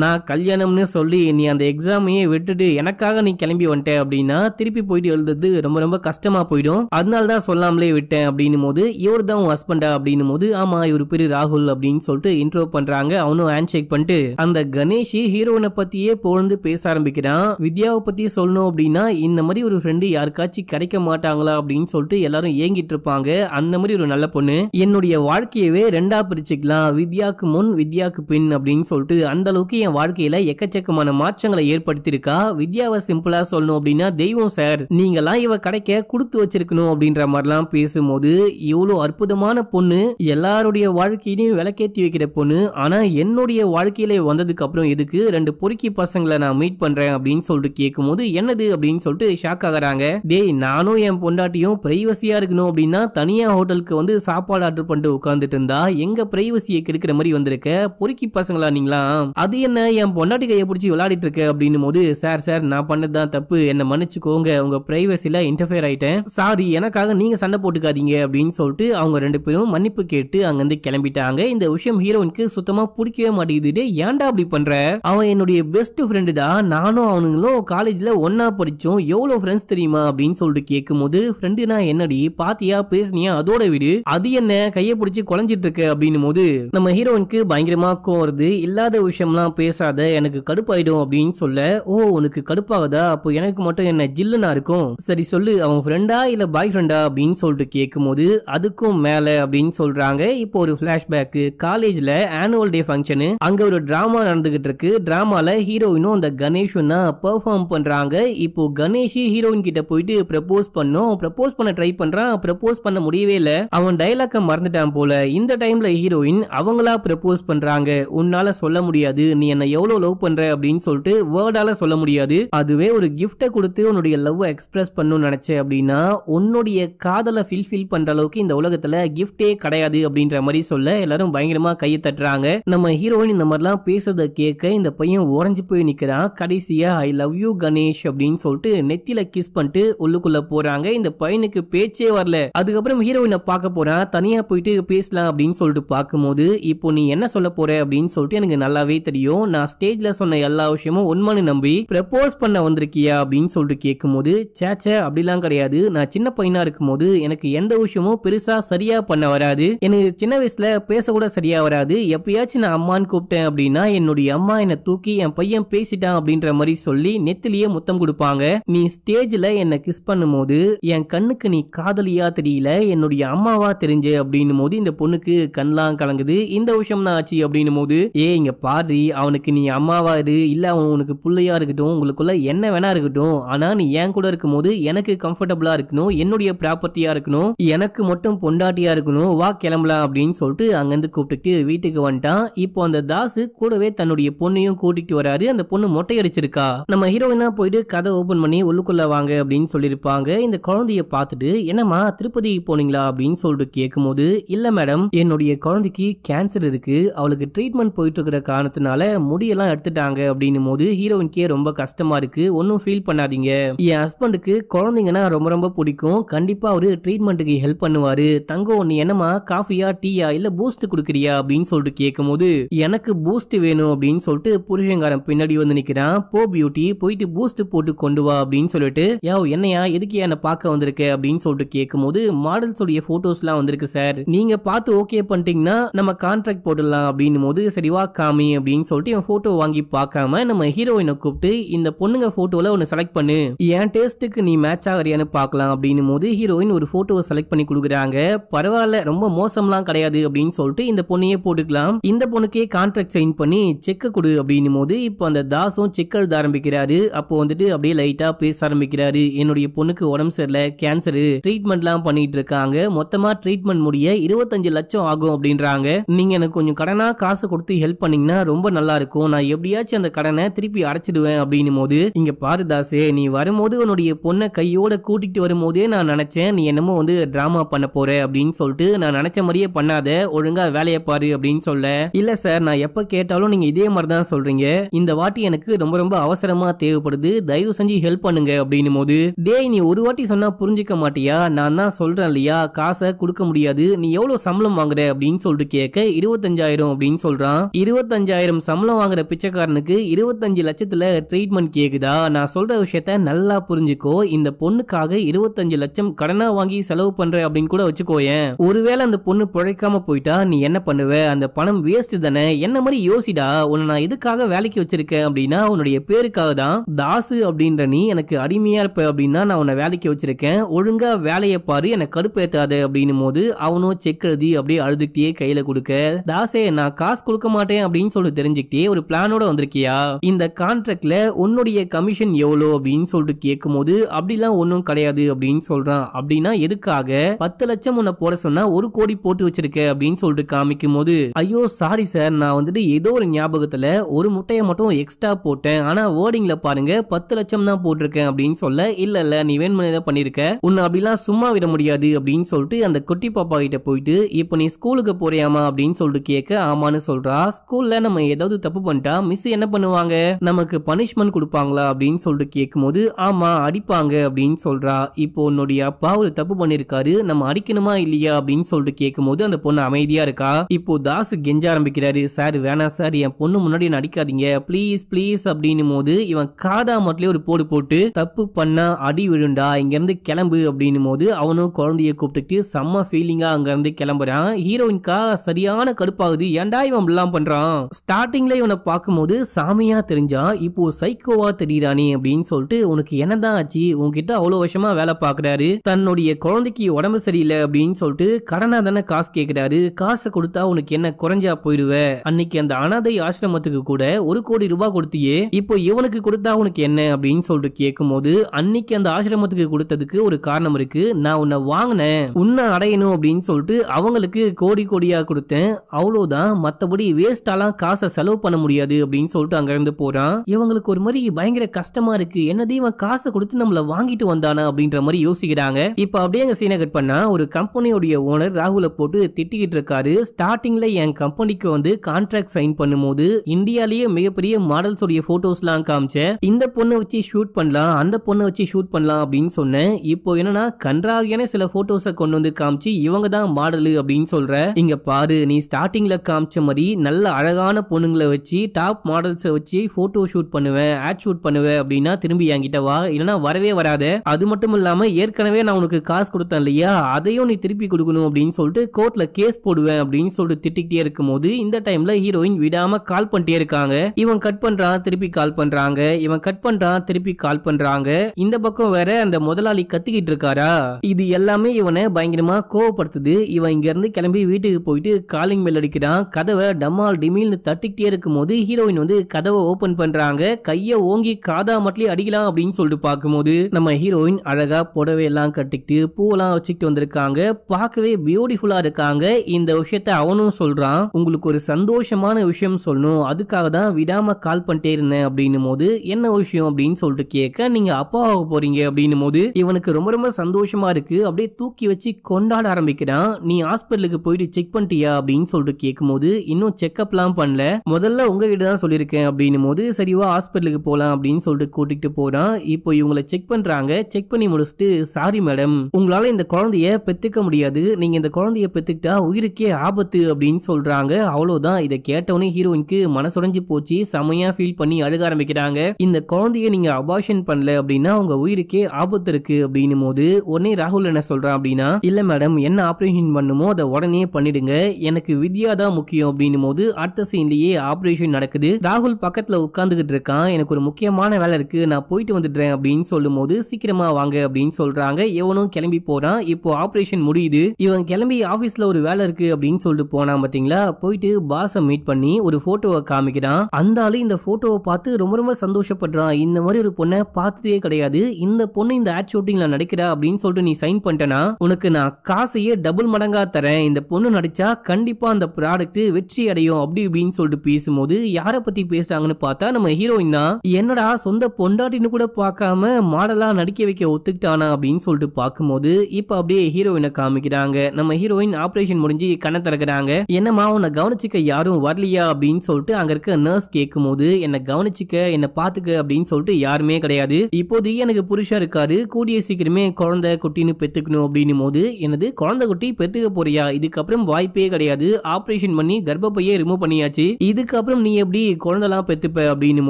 நான் கல்யாணம்னு சொல்லி நீ அந்த எக்ஸாமையே விட்டுட்டு எனக்காக நீ கிளம்பி வந்துட்ட அப்படின்னா திருப்பி போயிட்டு எழுதுறது ரொம்ப ரொம்ப கஷ்டமா போயிடும் அதனால தான் சொல்லாமலே விட்டேன் அப்படின்னும் போது இவர் தான் உன் ஹஸ்பண்டா அப்படின்னும் போது ஆமா இவர் பேரு ராகுல் அப்படின்னு சொல்லிட்டு இன்ட்ரோ பண்றாங்க அவனும் ஹேண்ட் ஷேக் பண்ணிட்டு அந்த கணேஷ் ஹீரோனை பத்தியே புகழ்ந்து பேச ஆரம்பிக்கிறான் வித்யாவை பத்தி சொல்லணும் அப்படின்னா இந்த மாதிரி ஒரு ஃப்ரெண்டு யாருக்காச்சும் கிடைக்க மாட்டாங்களா அப்படின்னு சொல்லிட்டு எல்லாரும் ஏங்கிட்டு இருப்பாங்க அந்த மாதிரி ஒரு நல்ல பொண்ணு என்னுடைய வாழ்க்கையவே ரெண்டா பிரிச்சுக்கலாம் வித்யாக்கு முன் வித்யாவுக்கு பின் அப்படின்னு சொல்லிட்டு அந்த அளவுக்கு என் வாழ்க்கையில எக்கச்சக்கமான மாற்றங்களை ஏற்படுத்தியிருக்கா வித்யாவை சிம்பிளா சொல்லணும் அப்படின்னா தெய்வம் சார் நீங்களாம் இவ கிடைக்க கொடுத்து வச்சிருக்கணும் அப்படின்ற மாதிரிலாம் பேசும்போது இவ்வளோ அற்புதமான பொண்ணு எல்லாருடைய வாழ்க்கையிலையும் விளக்கேற்றி வைக்கிற பொண்ணு ஆனா என்னுடைய வாழ்க்கையில வந்ததுக்கு அப்புறம் எதுக்கு ரெண்டு பொறுக்கி பசங்களை நான் மீட் பண்றேன் அப்படின்னு சொல்லிட்டு கேட்கும்போது என்னது அப்படின்னு சொல்லிட்டு ஷாக் ஆகுறாங்க டேய் நானும் என் பொண்டாட்டியும் பிரைவசியா இருக்கணும் அப்படின்னா தனியா ஹோட்டலுக்கு வந்து சாப்பாடு ஆர்டர் பண்ணிட்டு உட்காந்துட்டு இருந்தா எங்க பிரைவசியை கெடுக்கிற மாதிரி வந்திருக்கு இருக்க பொறுக்கி பசங்களா நீங்களா அது என்ன என் பொண்டாட்டி கையை பிடிச்சி விளையாடிட்டு இருக்க அப்படின்னு போது சார் சார் நான் பண்ணதுதான் தப்பு என்ன மன்னிச்சுக்கோங்க உங்க பிரைவசில இன்டர்ஃபியர் ஆயிட்டேன் சாரி எனக்காக நீங்க சண்டை போட்டுக்காதீங்க அப்படின்னு சொல்லிட்டு அவங்க ரெண்டு பேரும் மன்னிப்பு கேட்டு அங்கிருந்து கிளம்பிட்டாங்க இந்த விஷயம் ஹீரோனுக்கு சுத்தமா பிடிக்கவே மாட்டேங்குது ஏன்டா அப்படி பண்ற அவன் என்னுடைய பெஸ்ட் ஃப்ரெண்டு தான் நானும் அவனுங்களும் காலேஜ்ல ஒன்னா படிச்சோம் எவ்வளவு ஃப்ரெண்ட்ஸ் தெரியுமா அப்படின்னு சொல்லிட்டு கேட்கும் போது ஃப்ரெண்டுனா என்னடி பாத்தியா பேசுனியா அதோட விடு அது என்ன கையை பிடிச்சி குழஞ்சிட்டு இருக்க அப்படின்னு போது நம்ம ஹீரோனுக்கு பயங்கரமாக கோவம் வருது இல்லாத விஷயம்லாம் பேசாத எனக்கு கடுப்பாயிடும் அப்படின்னு சொல்ல ஓ உனக்கு கடுப்பாகுதா அப்போ எனக்கு மட்டும் என்ன ஜில்லுனா இருக்கும் சரி சொல்லு அவன் ஃப்ரெண்டா இல்லை பாய் ஃப்ரெண்டா அப்படின்னு சொல்லிட்டு கேட்கும்போது அதுக்கும் மேல அப்படின்னு சொல்றாங்க இப்போ ஒரு பிளாஷ்பேக் காலேஜ்ல ஆனுவல் டே ஃபங்க்ஷனு அங்கே ஒரு ட்ராமா நடந்துகிட்டு இருக்கு டிராமால ஹீரோயினும் அந்த கணேஷும் தான் பெர்ஃபார்ம் பண்றாங்க இப்போ கணேஷ் ஹீரோயின் கிட்ட போயிட்டு ப்ரப்போஸ் பண்ணும் ப்ரப்போஸ் பண்ண ட்ரை பண்ணுறான் ப்ரப்போஸ் பண்ண முடியவே இல்லை அவன் டைலாக்கை மறந்துட்டான் போல இந்த டைமில் ஹீரோயின் அவங்களா ப்ரப்போஸ் பண்றாங்க உன்னால சொல்ல முடியாது நீ என்ன எவ்வளவு லவ் பண்ற அப்படின்னு சொல்லிட்டு வேர்டால சொல்ல முடியாது அதுவே ஒரு கிஃப்டை கொடுத்து உன்னுடைய லவ் எக்ஸ்பிரஸ் பண்ணும் நினைச்ச அப்படின்னா உன்னுடைய காதலை ஃபில் பண்ற அளவுக்கு இந்த உலகத்துல கிஃப்டே கிடையாது அப்படின்ற மாதிரி சொல்ல எல்லாரும் பயங்கரமா கையை தட்டுறாங்க நம்ம ஹீரோயின் இந்த மாதிரிலாம் பேசுறத கேட்க இந்த பையன் உறைஞ்சு போய் நிக்கிறான் கடைசியா ஐ லவ் யூ கணேஷ் அப்படின்னு சொல்லிட்டு நெத்தில கிஸ் பண்ணிட்டு உள்ளுக்குள்ள போறாங்க இந்த பையனுக்கு பேச்சே வரல அதுக்கப்புறம் ஹீரோயினை பார்க்க போறான் தனியா போயிட்டு பேசலாம் அப்படின்னு சொல்லிட்டு பார்க்கும்போது இப்போ நீ என்ன என்ன சொல்ல போறேன் அப்படின்னு சொல்லிட்டு எனக்கு நல்லாவே தெரியும் நான் ஸ்டேஜ்ல சொன்ன எல்லா விஷயமும் உண்மைன்னு நம்பி ப்ரப்போஸ் பண்ண வந்திருக்கியா அப்படின்னு சொல்லிட்டு கேட்கும்போது சேச்சே அப்படிலாம் கிடையாது நான் சின்ன பையனா இருக்கும்போது எனக்கு எந்த விஷயமும் பெருசா சரியா பண்ண வராது எனக்கு சின்ன வயசுல பேச கூட சரியா வராது எப்பயாச்சும் நான் அம்மான்னு கூப்பிட்டேன் அப்படின்னா என்னுடைய அம்மா என்னை தூக்கி என் பையன் பேசிட்டான் அப்படின்ற மாதிரி சொல்லி நெத்திலேயே முத்தம் கொடுப்பாங்க நீ ஸ்டேஜ்ல என்னை கிஸ் பண்ணும்போது என் கண்ணுக்கு நீ காதலியா தெரியல என்னுடைய அம்மாவா தெரிஞ்ச அப்படின்னு போது இந்த பொண்ணுக்கு கண்ணெலாம் கலங்குது இந்த விஷயம் நான் ஆச்சு அப்படின்னும் போது ஏ இங்க பாரு அவனுக்கு நீ அம்மாவா இரு இல்ல அவன் உனக்கு பிள்ளையா இருக்கட்டும் உங்களுக்குள்ள என்ன வேணா இருக்கட்டும் ஆனா நீ என் கூட இருக்கும் போது எனக்கு கம்ஃபர்டபுளா இருக்கணும் என்னுடைய ப்ராப்பர்ட்டியா இருக்கணும் எனக்கு மட்டும் பொண்டாட்டியா இருக்கணும் வா கிளம்பலாம் அப்படின்னு சொல்லிட்டு அங்கிருந்து கூப்பிட்டுட்டு வீட்டுக்கு வந்துட்டான் இப்போ அந்த தாஸ் கூடவே தன்னுடைய பொண்ணையும் கூட்டிட்டு வராரு அந்த பொண்ணு மொட்டை அடிச்சிருக்கா நம்ம ஹீரோயினா போயிட்டு கதை ஓபன் பண்ணி உள்ளுக்குள்ள வாங்க அப்படின்னு சொல்லியிருப்பாங்க இந்த குழந்தைய பார்த்துட்டு என்னம்மா திருப்பதி போனீங்களா அப்படின்னு சொல்லிட்டு கேட்கும்போது இல்ல மேடம் என்னுடைய குழந்தைக்கு கேன்சர் இருக்கு அவளுக்கு ட்ரீட்மெண்ட் போயிட்டுருக்கிற காரணத்தினால முடியெல்லாம் எடுத்துட்டாங்க அப்படின்னும் போது ஹீரோயின்கே ரொம்ப கஷ்டமாக இருக்குது ஒன்றும் ஃபீல் பண்ணாதீங்க என் ஹஸ்பண்டுக்கு குழந்தைங்கன்னா ரொம்ப ரொம்ப பிடிக்கும் கண்டிப்பாக அவர் ட்ரீட்மெண்ட்டுக்கு ஹெல்ப் பண்ணுவார் தங்கம் ஒண்ணு என்னமா காஃபியா டீயா இல்லை பூஸ்ட் கொடுக்குறியா அப்படின்னு சொல்லிட்டு கேட்கும்போது எனக்கு பூஸ்ட் வேணும் அப்படின்னு சொல்லிட்டு புருஷங்காரன் பின்னாடி வந்து நிற்கிறான் போ பியூட்டி போயிட்டு பூஸ்ட் போட்டு கொண்டு வா அப்படின்னு சொல்லிட்டு யோ என்னையா எதுக்கு என்னை பார்க்க வந்திருக்க அப்படின்னு சொல்லிட்டு கேட்கும்போது போட்டோஸ் ஃபோட்டோஸ்லாம் வந்திருக்கு சார் நீங்கள் பார்த்து ஓகே பண்ணிட்டீங்கன்னா நம்ம கான்ட்ராக்ட் போட்டுடலாம் பண்ணிக்கலாம் அப்படின்னும் போது வா காமி அப்படின்னு சொல்லிட்டு என் ஃபோட்டோ வாங்கி பார்க்காம நம்ம ஹீரோயினை கூப்பிட்டு இந்த பொண்ணுங்க ஃபோட்டோவில் ஒன்று செலக்ட் பண்ணு என் டேஸ்ட்டுக்கு நீ மேட்ச் ஆகிறியான்னு பார்க்கலாம் அப்படின்னும் போது ஹீரோயின் ஒரு ஃபோட்டோவை செலக்ட் பண்ணி கொடுக்குறாங்க பரவாயில்ல ரொம்ப மோசம்லாம் கிடையாது அப்படின்னு சொல்லிட்டு இந்த பொண்ணையே போட்டுக்கலாம் இந்த பொண்ணுக்கே கான்ட்ராக்ட் சைன் பண்ணி செக்கை கொடு அப்படின்னும் போது இப்போ அந்த தாசும் செக் எழுத ஆரம்பிக்கிறாரு அப்போ வந்துட்டு அப்படியே லைட்டாக பேச ஆரம்பிக்கிறாரு என்னுடைய பொண்ணுக்கு உடம்பு சரியில்லை கேன்சரு ட்ரீட்மெண்ட்லாம் பண்ணிட்டு இருக்காங்க மொத்தமாக ட்ரீட்மெண்ட் முடிய இருபத்தஞ்சு லட்சம் ஆகும் அப்படின்றாங்க நீங்க எனக்கு கொஞ்சம் கடனாக காசு கொடுத்து ஹெல்ப் பண்ணிங்கன்னா ரொம்ப நல்லா இருக்கும் நான் எப்படியாச்சும் அந்த கடனை திருப்பி அடைச்சிடுவேன் அப்படின்னு போது இங்க பாரு தாசே நீ வரும்போது உன்னுடைய பொண்ணை கையோட கூட்டிகிட்டு வரும்போதே நான் நினச்சேன் நீ என்னமோ வந்து ட்ராமா பண்ண போற அப்படின்னு சொல்லிட்டு நான் நினச்ச மாதிரியே பண்ணாத ஒழுங்காக வேலையை பாரு அப்படின்னு சொல்ல இல்லை சார் நான் எப்போ கேட்டாலும் நீங்கள் இதே மாதிரி தான் சொல்கிறீங்க இந்த வாட்டி எனக்கு ரொம்ப ரொம்ப அவசரமாக தேவைப்படுது தயவு செஞ்சு ஹெல்ப் பண்ணுங்க அப்படின்னு போது டேய் நீ ஒரு வாட்டி சொன்னால் புரிஞ்சுக்க மாட்டியா நான் தான் சொல்கிறேன் இல்லையா காசை கொடுக்க முடியாது நீ எவ்வளோ சம்பளம் வாங்குற அப்படின்னு சொல்லிட்டு கேட்க இருபத்தஞ்சாயிரம் ஆயிடும் அப்படின்னு சொல்றான் இருபத்தஞ்சாயிரம் சம்பளம் வாங்குற பிச்சைக்காரனுக்கு இருபத்தஞ்சு லட்சத்துல ட்ரீட்மெண்ட் கேக்குதா நான் சொல்ற விஷயத்த நல்லா புரிஞ்சுக்கோ இந்த பொண்ணுக்காக இருபத்தஞ்சு லட்சம் கடனா வாங்கி செலவு பண்ற அப்படின்னு கூட வச்சுக்கோயேன் ஒருவேளை அந்த பொண்ணு பிழைக்காம போயிட்டா நீ என்ன பண்ணுவ அந்த பணம் வேஸ்ட் தானே என்ன மாதிரி யோசிடா உன்னை நான் எதுக்காக வேலைக்கு வச்சிருக்கேன் அப்படின்னா உன்னுடைய பேருக்காக தான் தாசு அப்படின்ற நீ எனக்கு அடிமையா இருப்ப அப்படின்னா நான் உன்னை வேலைக்கு வச்சிருக்கேன் ஒழுங்கா வேலையை பாரு எனக்கு ஏத்தாது அப்படின்னு போது அவனும் செக் எழுதி அப்படியே அழுதுகிட்டே கையில கொடுக்க தாசே நான் காசு கொடுக்க மாட்டேன் அப்படின்னு சொல்லி தெரிஞ்சுக்கிட்டே ஒரு பிளானோட வந்திருக்கியா இந்த கான்ட்ராக்ட்ல உன்னுடைய கமிஷன் எவ்வளோ அப்படின்னு சொல்லிட்டு கேட்கும் போது அப்படிலாம் ஒன்றும் கிடையாது அப்படின்னு சொல்றான் அப்படின்னா எதுக்காக பத்து லட்சம் உன்னை போட சொன்னா ஒரு கோடி போட்டு வச்சிருக்க அப்படின்னு சொல்லிட்டு காமிக்கும் போது ஐயோ சாரி சார் நான் வந்துட்டு ஏதோ ஒரு ஞாபகத்துல ஒரு முட்டையை மட்டும் எக்ஸ்ட்ரா போட்டேன் ஆனா வேர்டிங்ல பாருங்க பத்து லட்சம் தான் போட்டிருக்கேன் அப்படின்னு சொல்ல இல்ல இல்ல நீ வேணும் பண்ணிருக்க உன்னை அப்படிலாம் சும்மா விட முடியாது அப்படின்னு சொல்லிட்டு அந்த குட்டி பாப்பா கிட்ட போயிட்டு இப்போ நீ ஸ்கூலுக்கு போறியாமா அப்படின்னு சொல்லிட்டு கேட்க ஆமான்னு சொல்றா ஸ்கூல்ல நம்ம ஏதாவது தப்பு பண்ணிட்டா மிஸ் என்ன பண்ணுவாங்க நமக்கு பனிஷ்மெண்ட் கொடுப்பாங்களா அப்படின்னு சொல்லிட்டு கேட்கும்போது ஆமா அடிப்பாங்க அப்படின்னு சொல்றா இப்போ உன்னுடைய அப்பா ஒரு தப்பு பண்ணிருக்காரு நம்ம அடிக்கணுமா இல்லையா அப்படின்னு சொல்லிட்டு கேட்கும்போது அந்த பொண்ணு அமைதியா இருக்கா இப்போ தாசு கெஞ்ச ஆரம்பிக்கிறாரு சார் வேணா சார் என் பொண்ணு முன்னாடி நடிக்காதீங்க ப்ளீஸ் ப்ளீஸ் அப்படின்னும் போது இவன் காதா மட்டும் ஒரு போடு போட்டு தப்பு பண்ணா அடி விழுண்டா இங்க இருந்து கிளம்பு அப்படின்னும் போது அவனும் குழந்தைய கூப்பிட்டு செம்ம ஃபீலிங்கா அங்க இருந்து கிளம்புறான் ஹீரோயின்கா சரியான கடுப்பாக அதாவது ஏன்டா இவன் எல்லாம் பண்றான் ஸ்டார்டிங்ல இவனை பார்க்கும்போது சாமியா தெரிஞ்சா இப்போ சைக்கோவா தெரியுறானே அப்படின்னு சொல்லிட்டு உனக்கு என்னதான் ஆச்சு உன்கிட்ட அவ்வளவு வருஷமா வேலை பாக்குறாரு தன்னுடைய குழந்தைக்கு உடம்பு சரியில்லை அப்படின்னு சொல்லிட்டு கடனா தானே காசு கேட்கிறாரு காசை கொடுத்தா உனக்கு என்ன குறைஞ்சா போயிடுவ அன்னைக்கு அந்த அனாதை ஆசிரமத்துக்கு கூட ஒரு கோடி ரூபாய் கொடுத்தியே இப்போ இவனுக்கு கொடுத்தா உனக்கு என்ன அப்படின்னு சொல்லிட்டு கேட்கும் போது அன்னைக்கு அந்த ஆசிரமத்துக்கு கொடுத்ததுக்கு ஒரு காரணம் இருக்கு நான் உன்னை வாங்கினேன் உன்னை அடையணும் அப்படின்னு சொல்லிட்டு அவங்களுக்கு கோடி கோடியா கொடுத்தேன் அவ்வளோ தான் மற்றபடி வேஸ்டாலாம் காசை செலவு பண்ண முடியாது அப்படின்னு சொல்லிட்டு இருந்து போறான் இவங்களுக்கு ஒரு மாதிரி பயங்கர கஷ்டமா இருக்கு என்னது இவன் காசை கொடுத்து நம்மள வாங்கிட்டு வந்தானா அப்படின்ற மாதிரி யோசிக்கிறாங்க இப்போ அப்படியே எங்க சீனை கட் பண்ணா ஒரு கம்பெனியோடைய ஓனர் ராகுல போட்டு திட்டிக்கிட்டு இருக்காரு ஸ்டார்டிங்ல என் கம்பெனிக்கு வந்து கான்ட்ராக்ட் சைன் பண்ணும்போது இந்தியாலேயே மிகப்பெரிய மாடல்ஸோடைய போட்டோஸ்லாம் காமிச்சேன் இந்த பொண்ணை வச்சு ஷூட் பண்ணலாம் அந்த பொண்ணை வச்சு ஷூட் பண்ணலாம் அப்படின்னு சொன்னேன் இப்போ என்னன்னா கன்றாவியான சில போட்டோஸை கொண்டு வந்து காமிச்சு இவங்க தான் மாடலு அப்படின்னு சொல்ற இங்க பாரு நீ ஸ்டார்டிங்ல காமிச்ச மாதிரி நல்ல அழகான பொண்ணுங்களை வச்சு டாப் மாடல்ஸை வச்சு ஃபோட்டோ ஷூட் பண்ணுவேன் ஆட் ஷூட் பண்ணுவேன் அப்படின்னா திரும்பி என்கிட்ட வா இல்லைனா வரவே வராத அது மட்டும் இல்லாமல் ஏற்கனவே நான் உனக்கு காசு கொடுத்தேன் இல்லையா அதையும் நீ திருப்பி கொடுக்கணும் அப்படின்னு சொல்லிட்டு கோர்ட்டில் கேஸ் போடுவேன் அப்படின்னு சொல்லிட்டு திட்டிக்கிட்டே இருக்கும்போது இந்த டைம்ல ஹீரோயின் விடாம கால் பண்ணிட்டே இருக்காங்க இவன் கட் பண்றான் திருப்பி கால் பண்றாங்க இவன் கட் பண்றான் திருப்பி கால் பண்றாங்க இந்த பக்கம் வேற அந்த முதலாளி கத்துக்கிட்டு இருக்காரா இது எல்லாமே இவனை பயங்கரமா கோவப்படுத்துது இவன் இருந்து கிளம்பி வீட்டுக்கு போயிட்டு காலிங் மேல் அடிக்கிறான் தான் கதவை டம்மால் டிமில்னு தட்டிக்கிட்டே இருக்கும்போது ஹீரோயின் வந்து கதவை ஓபன் பண்றாங்க கையை ஓங்கி காதா மட்டிலே அடிக்கலாம் அப்படின்னு சொல்லிட்டு பார்க்கும்போது நம்ம ஹீரோயின் அழகா புடவை எல்லாம் கட்டிக்கிட்டு பூவெல்லாம் வச்சுக்கிட்டு வந்திருக்காங்க பார்க்கவே பியூட்டிஃபுல்லா இருக்காங்க இந்த விஷயத்த அவனும் சொல்றான் உங்களுக்கு ஒரு சந்தோஷமான விஷயம் சொல்லணும் அதுக்காக தான் விடாம கால் பண்ணிட்டே இருந்தேன் அப்படின்னும் போது என்ன விஷயம் அப்படின்னு சொல்லிட்டு கேட்க நீங்க அப்பாவாக போறீங்க அப்படின்னும் போது இவனுக்கு ரொம்ப ரொம்ப சந்தோஷமா இருக்கு அப்படியே தூக்கி வச்சு கொண்டாட ஆரம்பிக்கிறான் நீ ஹாஸ்பிட்டலுக்கு போயிட்டு செக் பண்ணிட்டியா அப்படின்னு சொல்லிட்டு கேட்க கேட்கும் போது இன்னும் செக்அப்லாம் பண்ணல முதல்ல உங்ககிட்ட தான் சொல்லியிருக்கேன் அப்படின்னும் போது சரிவா ஹாஸ்பிட்டலுக்கு போகலாம் அப்படின்னு சொல்லிட்டு கூட்டிகிட்டு போகிறான் இப்போ இவங்களை செக் பண்ணுறாங்க செக் பண்ணி முடிச்சுட்டு சாரி மேடம் உங்களால் இந்த குழந்தைய பெற்றுக்க முடியாது நீங்கள் இந்த குழந்தைய பெற்றுக்கிட்டா உயிருக்கே ஆபத்து அப்படின்னு சொல்கிறாங்க அவ்வளோதான் இதை கேட்டவனே ஹீரோயின்க்கு மனசுடைஞ்சு போச்சு செமையாக ஃபீல் பண்ணி அழுக ஆரம்பிக்கிறாங்க இந்த குழந்தைய நீங்கள் அபாஷன் பண்ணல அப்படின்னா உங்கள் உயிருக்கே ஆபத்து இருக்கு அப்படின்னும் போது உடனே ராகுல் என்ன சொல்கிறான் அப்படின்னா இல்லை மேடம் என்ன ஆப்ரேஷன் பண்ணுமோ அதை உடனே பண்ணிடுங்க எனக்கு வித்யா தான் தான் முக்கியம் அப்படின்னும் போது அடுத்த சீன்லயே ஆபரேஷன் நடக்குது ராகுல் பக்கத்துல உட்காந்துக்கிட்டு இருக்கான் எனக்கு ஒரு முக்கியமான வேலை இருக்கு நான் போயிட்டு வந்துடுறேன் அப்படின்னு சொல்லும் போது சீக்கிரமா வாங்க அப்படின்னு சொல்றாங்க இவனும் கிளம்பி போறான் இப்போ ஆபரேஷன் முடியுது இவன் கிளம்பி ஆபீஸ்ல ஒரு வேலை இருக்கு அப்படின்னு சொல்லிட்டு போனான் பாத்தீங்களா போயிட்டு பாஸை மீட் பண்ணி ஒரு போட்டோவை காமிக்கிறான் அந்த ஆளு இந்த போட்டோவை பார்த்து ரொம்ப ரொம்ப சந்தோஷப்படுறான் இந்த மாதிரி ஒரு பொண்ணை பார்த்ததே கிடையாது இந்த பொண்ணு இந்த ஆட் ஷூட்டிங்ல நடிக்கிறா அப்படின்னு சொல்லிட்டு நீ சைன் பண்ணிட்டனா உனக்கு நான் காசையே டபுள் மடங்கா தரேன் இந்த பொண்ணு நடிச்சா கண்டிப்பா அந்த ப்ராடக்ட் வெற்றி அடையும் அப்படி இப்படின்னு சொல்லிட்டு பேசும்போது யாரை பத்தி பேசுறாங்கன்னு பார்த்தா நம்ம ஹீரோயின் தான் என்னடா சொந்த பொண்டாட்டின்னு கூட பார்க்காம மாடலா நடிக்க வைக்க ஒத்துக்கிட்டானா அப்படின்னு சொல்லிட்டு பார்க்கும்போது இப்ப அப்படியே ஹீரோயினை காமிக்கிறாங்க நம்ம ஹீரோயின் ஆபரேஷன் முடிஞ்சு கண்ண திறக்கிறாங்க என்னமா உன்னை கவனிச்சுக்க யாரும் வரலையா அப்படின்னு சொல்லிட்டு அங்க இருக்க நர்ஸ் கேட்கும் போது என்னை கவனிச்சுக்க என்னை பாத்துக்க அப்படின்னு சொல்லிட்டு யாருமே கிடையாது இப்போது எனக்கு புருஷா இருக்காரு கூடிய சீக்கிரமே குழந்தை குட்டின்னு பெத்துக்கணும் அப்படின்னு போது எனது குழந்தை குட்டி பெத்துக்க போறியா இதுக்கப்புறம் வாய்ப்பே கிடையாது ஆபரேஷன் ஆப்ரேஷன் பண்ணி கர்ப்பப்பையை ரிமூவ் பண்ணியாச்சு இதுக்கப்புறம் நீ எப்படி குழந்தைலாம் பெத்துப்ப அப்படின்னும்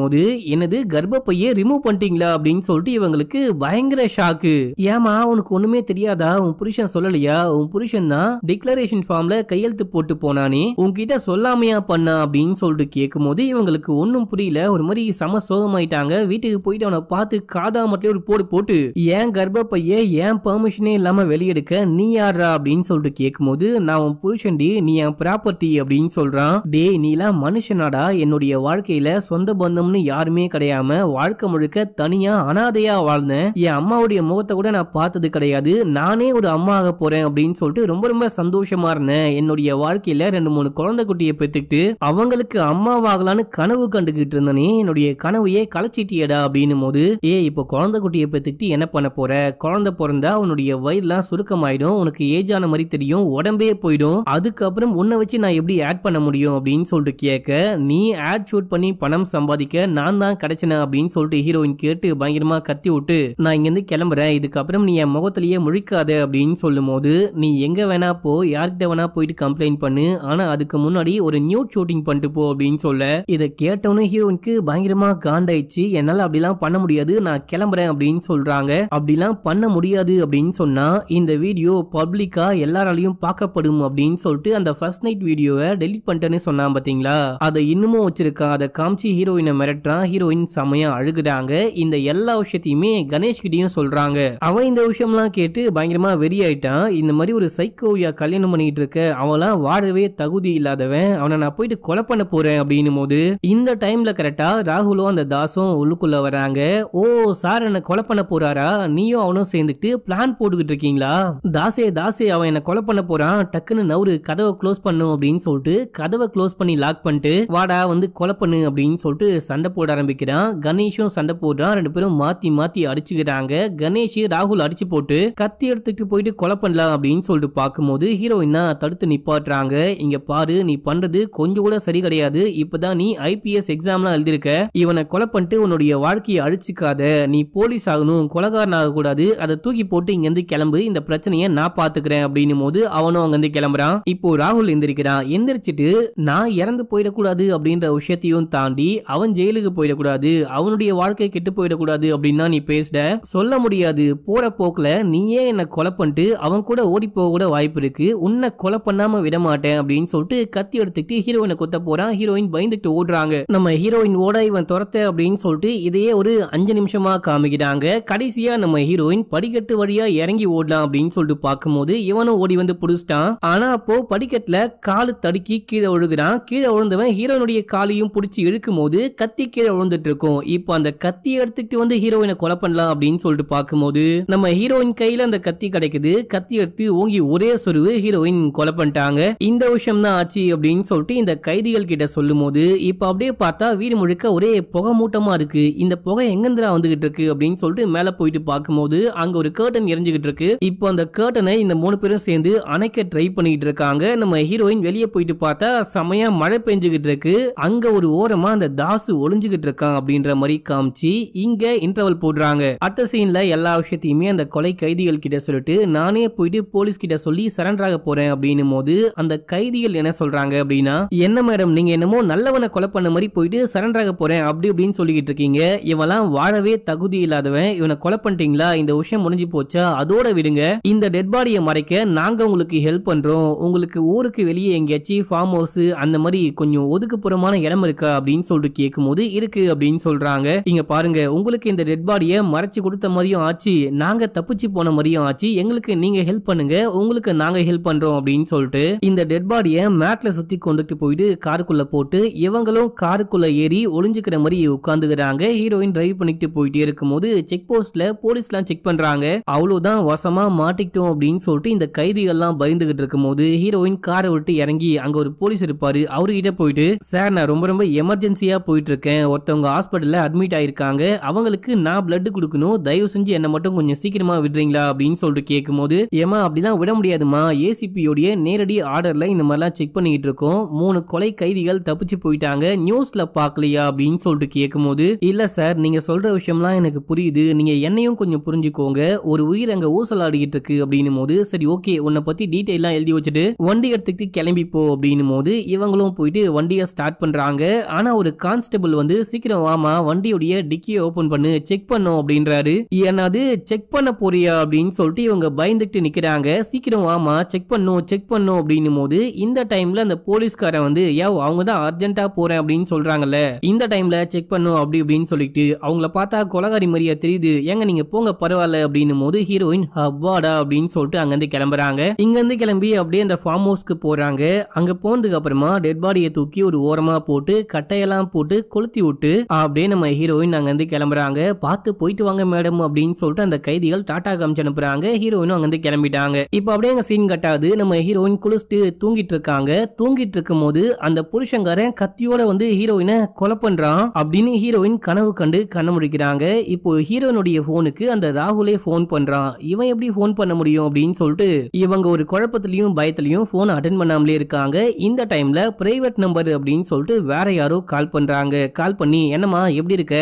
போது எனது கர்ப்பப்பையை ரிமூவ் பண்ணிட்டீங்களா அப்படின்னு சொல்லிட்டு இவங்களுக்கு பயங்கர ஷாக்கு ஏமா உனக்கு ஒண்ணுமே தெரியாதா உன் புருஷன் சொல்லலையா உன் புருஷன் தான் டிக்ளரேஷன் ஃபார்ம்ல கையெழுத்து போட்டு போனானே உன்கிட்ட சொல்லாமையா பண்ண அப்படின்னு சொல்லிட்டு கேட்கும் போது இவங்களுக்கு ஒன்னும் புரியல ஒரு மாதிரி சம சோகமாயிட்டாங்க வீட்டுக்கு போயிட்டு அவனை பார்த்து காதா மட்டும் ஒரு போடு போட்டு ஏன் கர்ப்பப்பைய ஏன் பெர்மிஷனே இல்லாம வெளியெடுக்க நீ யாரா அப்படின்னு சொல்லிட்டு கேட்கும் நான் உன் புருஷன்டி நீ என் ப்ராப்பர்ட்டி பாட்டி அப்படின்னு சொல்றான் டே நீலாம் மனுஷனாடா என்னுடைய வாழ்க்கையில சொந்த பந்தம்னு யாருமே கிடையாம வாழ்க்கை முழுக்க தனியா அனாதையா வாழ்ந்தேன் என் அம்மாவுடைய முகத்தை கூட நான் பார்த்தது கிடையாது நானே ஒரு அம்மா ஆக போறேன் அப்படின்னு சொல்லிட்டு ரொம்ப ரொம்ப சந்தோஷமா இருந்தேன் என்னுடைய வாழ்க்கையில ரெண்டு மூணு குழந்தை குட்டியை பெற்றுக்கிட்டு அவங்களுக்கு அம்மாவாகலான்னு கனவு கண்டுகிட்டு இருந்தனே என்னுடைய கனவையே களைச்சிட்டியடா அப்படின்னு போது ஏ இப்போ குழந்தை குட்டியை பெத்துக்கிட்டு என்ன பண்ண போற குழந்தை பிறந்தா உன்னுடைய வயிறுலாம் சுருக்கமாயிடும் உனக்கு ஏஜ் ஆன மாதிரி தெரியும் உடம்பே போயிடும் அதுக்கப்புறம் உன்னை வச்சு நான் எப்படி ஆட் பண்ண முடியும் அப்படின்னு சொல்லிட்டு கேட்க நீ ஆட் ஷூட் பண்ணி பணம் சம்பாதிக்க நான் தான் கிடைச்சன அப்படின்னு சொல்லிட்டு ஹீரோயின் கேட்டு பயங்கரமா கத்தி விட்டு நான் இங்கிருந்து கிளம்புறேன் இதுக்கப்புறம் நீ என் முகத்திலேயே முழிக்காத அப்படின்னு சொல்லும் போது நீ எங்க வேணா போ யார்கிட்ட வேணா போயிட்டு கம்ப்ளைண்ட் பண்ணு ஆனா அதுக்கு முன்னாடி ஒரு நியூ ஷூட்டிங் பண்ணிட்டு போ அப்படின்னு சொல்ல இதை கேட்டவனும் ஹீரோயினுக்கு பயங்கரமா காண்டாயிடுச்சு என்னால அப்படிலாம் பண்ண முடியாது நான் கிளம்புறேன் அப்படின்னு சொல்றாங்க அப்படிலாம் பண்ண முடியாது அப்படின்னு சொன்னா இந்த வீடியோ பப்ளிக்கா எல்லாராலையும் பார்க்கப்படும் அப்படின்னு சொல்லிட்டு அந்த ஃபர்ஸ்ட் நைட் வீடியோ வீடியோவை டெலிட் பண்ணிட்டேன்னு சொன்னான் பாத்தீங்களா அதை இன்னமும் வச்சிருக்கான் அதை காமிச்சு ஹீரோயினை மிரட்டுறான் ஹீரோயின் செமையா அழுகுறாங்க இந்த எல்லா விஷயத்தையுமே கணேஷ் கிட்டையும் சொல்றாங்க அவன் இந்த விஷயம்லாம் கேட்டு பயங்கரமா வெறி ஆயிட்டான் இந்த மாதிரி ஒரு சைக்கோவியா கல்யாணம் பண்ணிட்டு இருக்க அவன் வாழவே தகுதி இல்லாதவன் அவனை நான் போயிட்டு கொலை பண்ண போறேன் அப்படின்னும் போது இந்த டைம்ல கரெக்டா ராகுலும் அந்த தாசும் உள்ளுக்குள்ள வராங்க ஓ சார் என்ன கொலை பண்ண போறாரா நீயும் அவனும் சேர்ந்துட்டு பிளான் போட்டுக்கிட்டு இருக்கீங்களா தாசே தாசே அவன் என்ன கொலை பண்ண போறான் டக்குன்னு நவரு கதவை க்ளோஸ் பண்ணும் அப்படின்னு அப்படின்னு சொல்லிட்டு கதவை க்ளோஸ் பண்ணி லாக் பண்ணிட்டு வாடா வந்து கொலை பண்ணு அப்படின்னு சொல்லிட்டு சண்டை போட ஆரம்பிக்கிறான் கணேஷும் சண்டை போடுறான் ரெண்டு பேரும் மாத்தி மாத்தி அடிச்சுக்கிறாங்க கணேஷ் ராகுல் அடிச்சு போட்டு கத்தி எடுத்துட்டு போயிட்டு கொலை பண்ணலாம் அப்படின்னு சொல்லிட்டு பார்க்கும்போது ஹீரோயினா தடுத்து நிப்பாட்டுறாங்க இங்க பாரு நீ பண்றது கொஞ்சம் கூட சரி கிடையாது இப்பதான் நீ ஐபிஎஸ் எக்ஸாம்லாம் எழுதிருக்க இவனை கொலை பண்ணிட்டு உன்னுடைய வாழ்க்கையை அழிச்சுக்காத நீ போலீஸ் ஆகணும் கொலகாரன் ஆகக்கூடாது அதை தூக்கி போட்டு இங்கேருந்து கிளம்பு இந்த பிரச்சனையை நான் பாத்துக்கிறேன் அப்படின்னும் போது அவனும் அங்கேருந்து கிளம்புறான் இப்போ ராகுல் எந்திரிக்கிறான் நான் எந்திரிச்சிட்டு நான் இறந்து போயிடக்கூடாது அப்படின்ற விஷயத்தையும் தாண்டி அவன் ஜெயிலுக்கு போயிடக்கூடாது அவனுடைய வாழ்க்கை கெட்டு போயிடக்கூடாது அப்படின்னு நீ பேசுற சொல்ல முடியாது போற போக்குல நீயே என்னை கொலை பண்ணிட்டு அவன் கூட ஓடி போக கூட வாய்ப்பு இருக்கு உன்னை கொலை பண்ணாம விட மாட்டேன் அப்படின்னு சொல்லிட்டு கத்தி எடுத்துக்கிட்டு ஹீரோயினை கொத்த போறான் ஹீரோயின் பயந்துட்டு ஓடுறாங்க நம்ம ஹீரோயின் ஓட இவன் துரத்த அப்படின்னு சொல்லிட்டு இதையே ஒரு அஞ்சு நிமிஷமா காமிக்கிறாங்க கடைசியா நம்ம ஹீரோயின் படிக்கட்டு வழியா இறங்கி ஓடலாம் அப்படின்னு சொல்லிட்டு பார்க்கும்போது இவனும் ஓடி வந்து புடிச்சிட்டான் ஆனா அப்போ படிக்கட்டுல கால் காலு தடுக்கி கீழே விழுகிறான் கீழே விழுந்தவன் ஹீரோனுடைய காலையும் பிடிச்சி இழுக்கும் போது கத்தி கீழே விழுந்துட்டு இருக்கும் இப்போ அந்த கத்தியை எடுத்துக்கிட்டு வந்து ஹீரோயினை கொலை பண்ணலாம் அப்படின்னு சொல்லிட்டு பார்க்கும்போது நம்ம ஹீரோயின் கையில அந்த கத்தி கிடைக்குது கத்தி எடுத்து ஓங்கி ஒரே சொருவு ஹீரோயின் கொலை பண்ணிட்டாங்க இந்த விஷயம் தான் ஆச்சு அப்படின்னு சொல்லிட்டு இந்த கைதிகள் கிட்ட சொல்லும் போது இப்ப அப்படியே பார்த்தா வீடு முழுக்க ஒரே புகை மூட்டமா இருக்கு இந்த புகை எங்கிருந்தா வந்துகிட்டு இருக்கு அப்படின்னு சொல்லிட்டு மேல போயிட்டு பார்க்கும்போது அங்க ஒரு கேர்டன் எரிஞ்சுக்கிட்டு இருக்கு இப்போ அந்த கேர்டனை இந்த மூணு பேரும் சேர்ந்து அணைக்க ட்ரை பண்ணிக்கிட்டு இருக்காங்க நம்ம ஹீரோயின் வெளியே வெளியே போயிட்டு பார்த்தா செமையா மழை பெஞ்சுகிட்டு இருக்கு அங்க ஒரு ஓரமா அந்த தாசு ஒளிஞ்சுகிட்டு இருக்கான் அப்படின்ற மாதிரி காமிச்சு இங்க இன்டர்வல் போடுறாங்க அடுத்த சீன்ல எல்லா விஷயத்தையுமே அந்த கொலை கைதிகள் கிட்ட சொல்லிட்டு நானே போயிட்டு போலீஸ் கிட்ட சொல்லி சரண்டர் ஆக போறேன் அப்படின்னும் போது அந்த கைதிகள் என்ன சொல்றாங்க அப்படின்னா என்ன மேடம் நீங்க என்னமோ நல்லவனை கொலை பண்ண மாதிரி போயிட்டு சரண்டர் ஆக போறேன் அப்படி இப்படின்னு சொல்லிக்கிட்டு இருக்கீங்க இவெல்லாம் வாழவே தகுதி இல்லாதவன் இவனை கொலை பண்ணிட்டீங்களா இந்த விஷயம் முடிஞ்சு போச்சா அதோட விடுங்க இந்த டெட் பாடியை மறைக்க நாங்க உங்களுக்கு ஹெல்ப் பண்றோம் உங்களுக்கு ஊருக்கு வெளியே எங்கேயாச்சும் ஃபார்ம் ஹவுஸ் அந்த மாதிரி கொஞ்சம் ஒதுக்குப்புறமான இடம் இருக்கா அப்படின்னு சொல்லிட்டு கேட்கும்போது இருக்கு அப்படின்னு சொல்றாங்க இங்க பாருங்க உங்களுக்கு இந்த டெட் பாடியை மறைச்சு கொடுத்த மாதிரியும் ஆச்சு நாங்க தப்பிச்சு போன மாதிரியும் ஆச்சு எங்களுக்கு நீங்க ஹெல்ப் பண்ணுங்க உங்களுக்கு நாங்க ஹெல்ப் பண்றோம் அப்படின்னு சொல்லிட்டு இந்த டெட் பாடியை மேட்ல சுத்தி கொண்டுட்டு போயிட்டு காருக்குள்ள போட்டு இவங்களும் காருக்குள்ள ஏறி ஒளிஞ்சுக்கிற மாதிரி உட்காந்துக்கிறாங்க ஹீரோயின் டிரைவ் பண்ணிட்டு போயிட்டே இருக்கும் போது செக் போஸ்ட்ல போலீஸ்லாம் செக் பண்றாங்க அவ்வளவுதான் வசமா மாட்டிக்கிட்டோம் அப்படின்னு சொல்லிட்டு இந்த கைதிகள்லாம் பயந்துகிட்டு இருக்கும் போது ஹீரோயின் காரை விட்டு இறங்கி இறங்கி அங்க ஒரு போலீஸ் இருப்பாரு அவர்கிட்ட போயிட்டு சார் நான் ரொம்ப ரொம்ப எமர்ஜென்சியா போயிட்டு இருக்கேன் ஒருத்தவங்க ஹாஸ்பிட்டல்ல அட்மிட் ஆயிருக்காங்க அவங்களுக்கு நான் பிளட் கொடுக்கணும் தயவு செஞ்சு என்ன மட்டும் கொஞ்சம் சீக்கிரமா விடுறீங்களா அப்படின்னு சொல்லிட்டு கேட்கும்போது ஏமா அப்படிதான் விட முடியாதுமா ஏசிபியோடைய நேரடி ஆர்டர்ல இந்த மாதிரிலாம் செக் பண்ணிக்கிட்டு இருக்கோம் மூணு கொலை கைதிகள் தப்பிச்சு போயிட்டாங்க நியூஸ்ல பாக்கலையா அப்படின்னு சொல்லிட்டு போது இல்ல சார் நீங்க சொல்ற விஷயம்லாம் எனக்கு புரியுது நீங்க என்னையும் கொஞ்சம் புரிஞ்சுக்கோங்க ஒரு உயிர் அங்க ஊசலாடிக்கிட்டு இருக்கு அப்படின்னும் போது சரி ஓகே உன்னை பத்தி டீட்டெயிலாம் எழுதி வச்சுட்டு வண்டி எடுத்துக்கிட்டு கிளம்பி கிளம்பி அப்படின்னும் போது இவங்களும் போயிட்டு வண்டியை ஸ்டார்ட் பண்ணுறாங்க ஆனால் ஒரு கான்ஸ்டபிள் வந்து சீக்கிரம் வாமா வண்டியுடைய டிக்கியை ஓப்பன் பண்ணு செக் பண்ணும் அப்படின்றாரு என்னது செக் பண்ண போறியா அப்படின்னு சொல்லிட்டு இவங்க பயந்துட்டு நிற்கிறாங்க சீக்கிரம் வாமா செக் பண்ணும் செக் பண்ணும் அப்படின்னும் போது இந்த டைமில் அந்த போலீஸ்காரன் வந்து யோ அவங்க தான் அர்ஜென்ட்டாக போகிறேன் அப்படின்னு சொல்கிறாங்கல்ல இந்த டைமில் செக் பண்ணும் அப்படி அப்படின்னு சொல்லிட்டு அவங்கள பார்த்தா கொலகாரி மாதிரியா தெரியுது ஏங்க நீங்கள் போங்க பரவாயில்ல அப்படின்னும் போது ஹீரோயின் ஹவாடா அப்படின்னு சொல்லிட்டு அங்கேருந்து கிளம்புறாங்க இங்கேருந்து கிளம்பி அப்படியே அந்த ஃபார்ம் ஹவுஸ்க்கு போகிறாங்க அங்க போனதுக்கு அப்புறமா டெட் பாடியை தூக்கி ஒரு ஓரமா போட்டு கட்டையெல்லாம் போட்டு கொளுத்தி விட்டு அப்படியே நம்ம ஹீரோயின் அங்க இருந்து கிளம்புறாங்க பார்த்து போயிட்டு வாங்க மேடம் அப்படின்னு சொல்லிட்டு அந்த கைதிகள் டாட்டா காமிச்சு அனுப்புறாங்க ஹீரோயினும் அங்க இருந்து கிளம்பிட்டாங்க இப்ப அப்படியே அங்க சீன் கட்டாது நம்ம ஹீரோயின் குளிச்சுட்டு தூங்கிட்டு இருக்காங்க தூங்கிட்டு இருக்கும் போது அந்த புருஷங்காரன் கத்தியோட வந்து ஹீரோயினை கொலை பண்றான் அப்படின்னு ஹீரோயின் கனவு கண்டு கண்ண முடிக்கிறாங்க இப்போ ஹீரோயினுடைய போனுக்கு அந்த ராகுலே போன் பண்றான் இவன் எப்படி போன் பண்ண முடியும் அப்படின்னு சொல்லிட்டு இவங்க ஒரு குழப்பத்திலையும் பயத்திலையும் போன் அட்டன் பண்ணாமலே இருக்காங்க இந்த டைம்ல பிரைவேட் நம்பர் அப்படின்னு சொல்லிட்டு வேற யாரோ கால் பண்றாங்க கால் பண்ணி என்னம்மா எப்படி இருக்க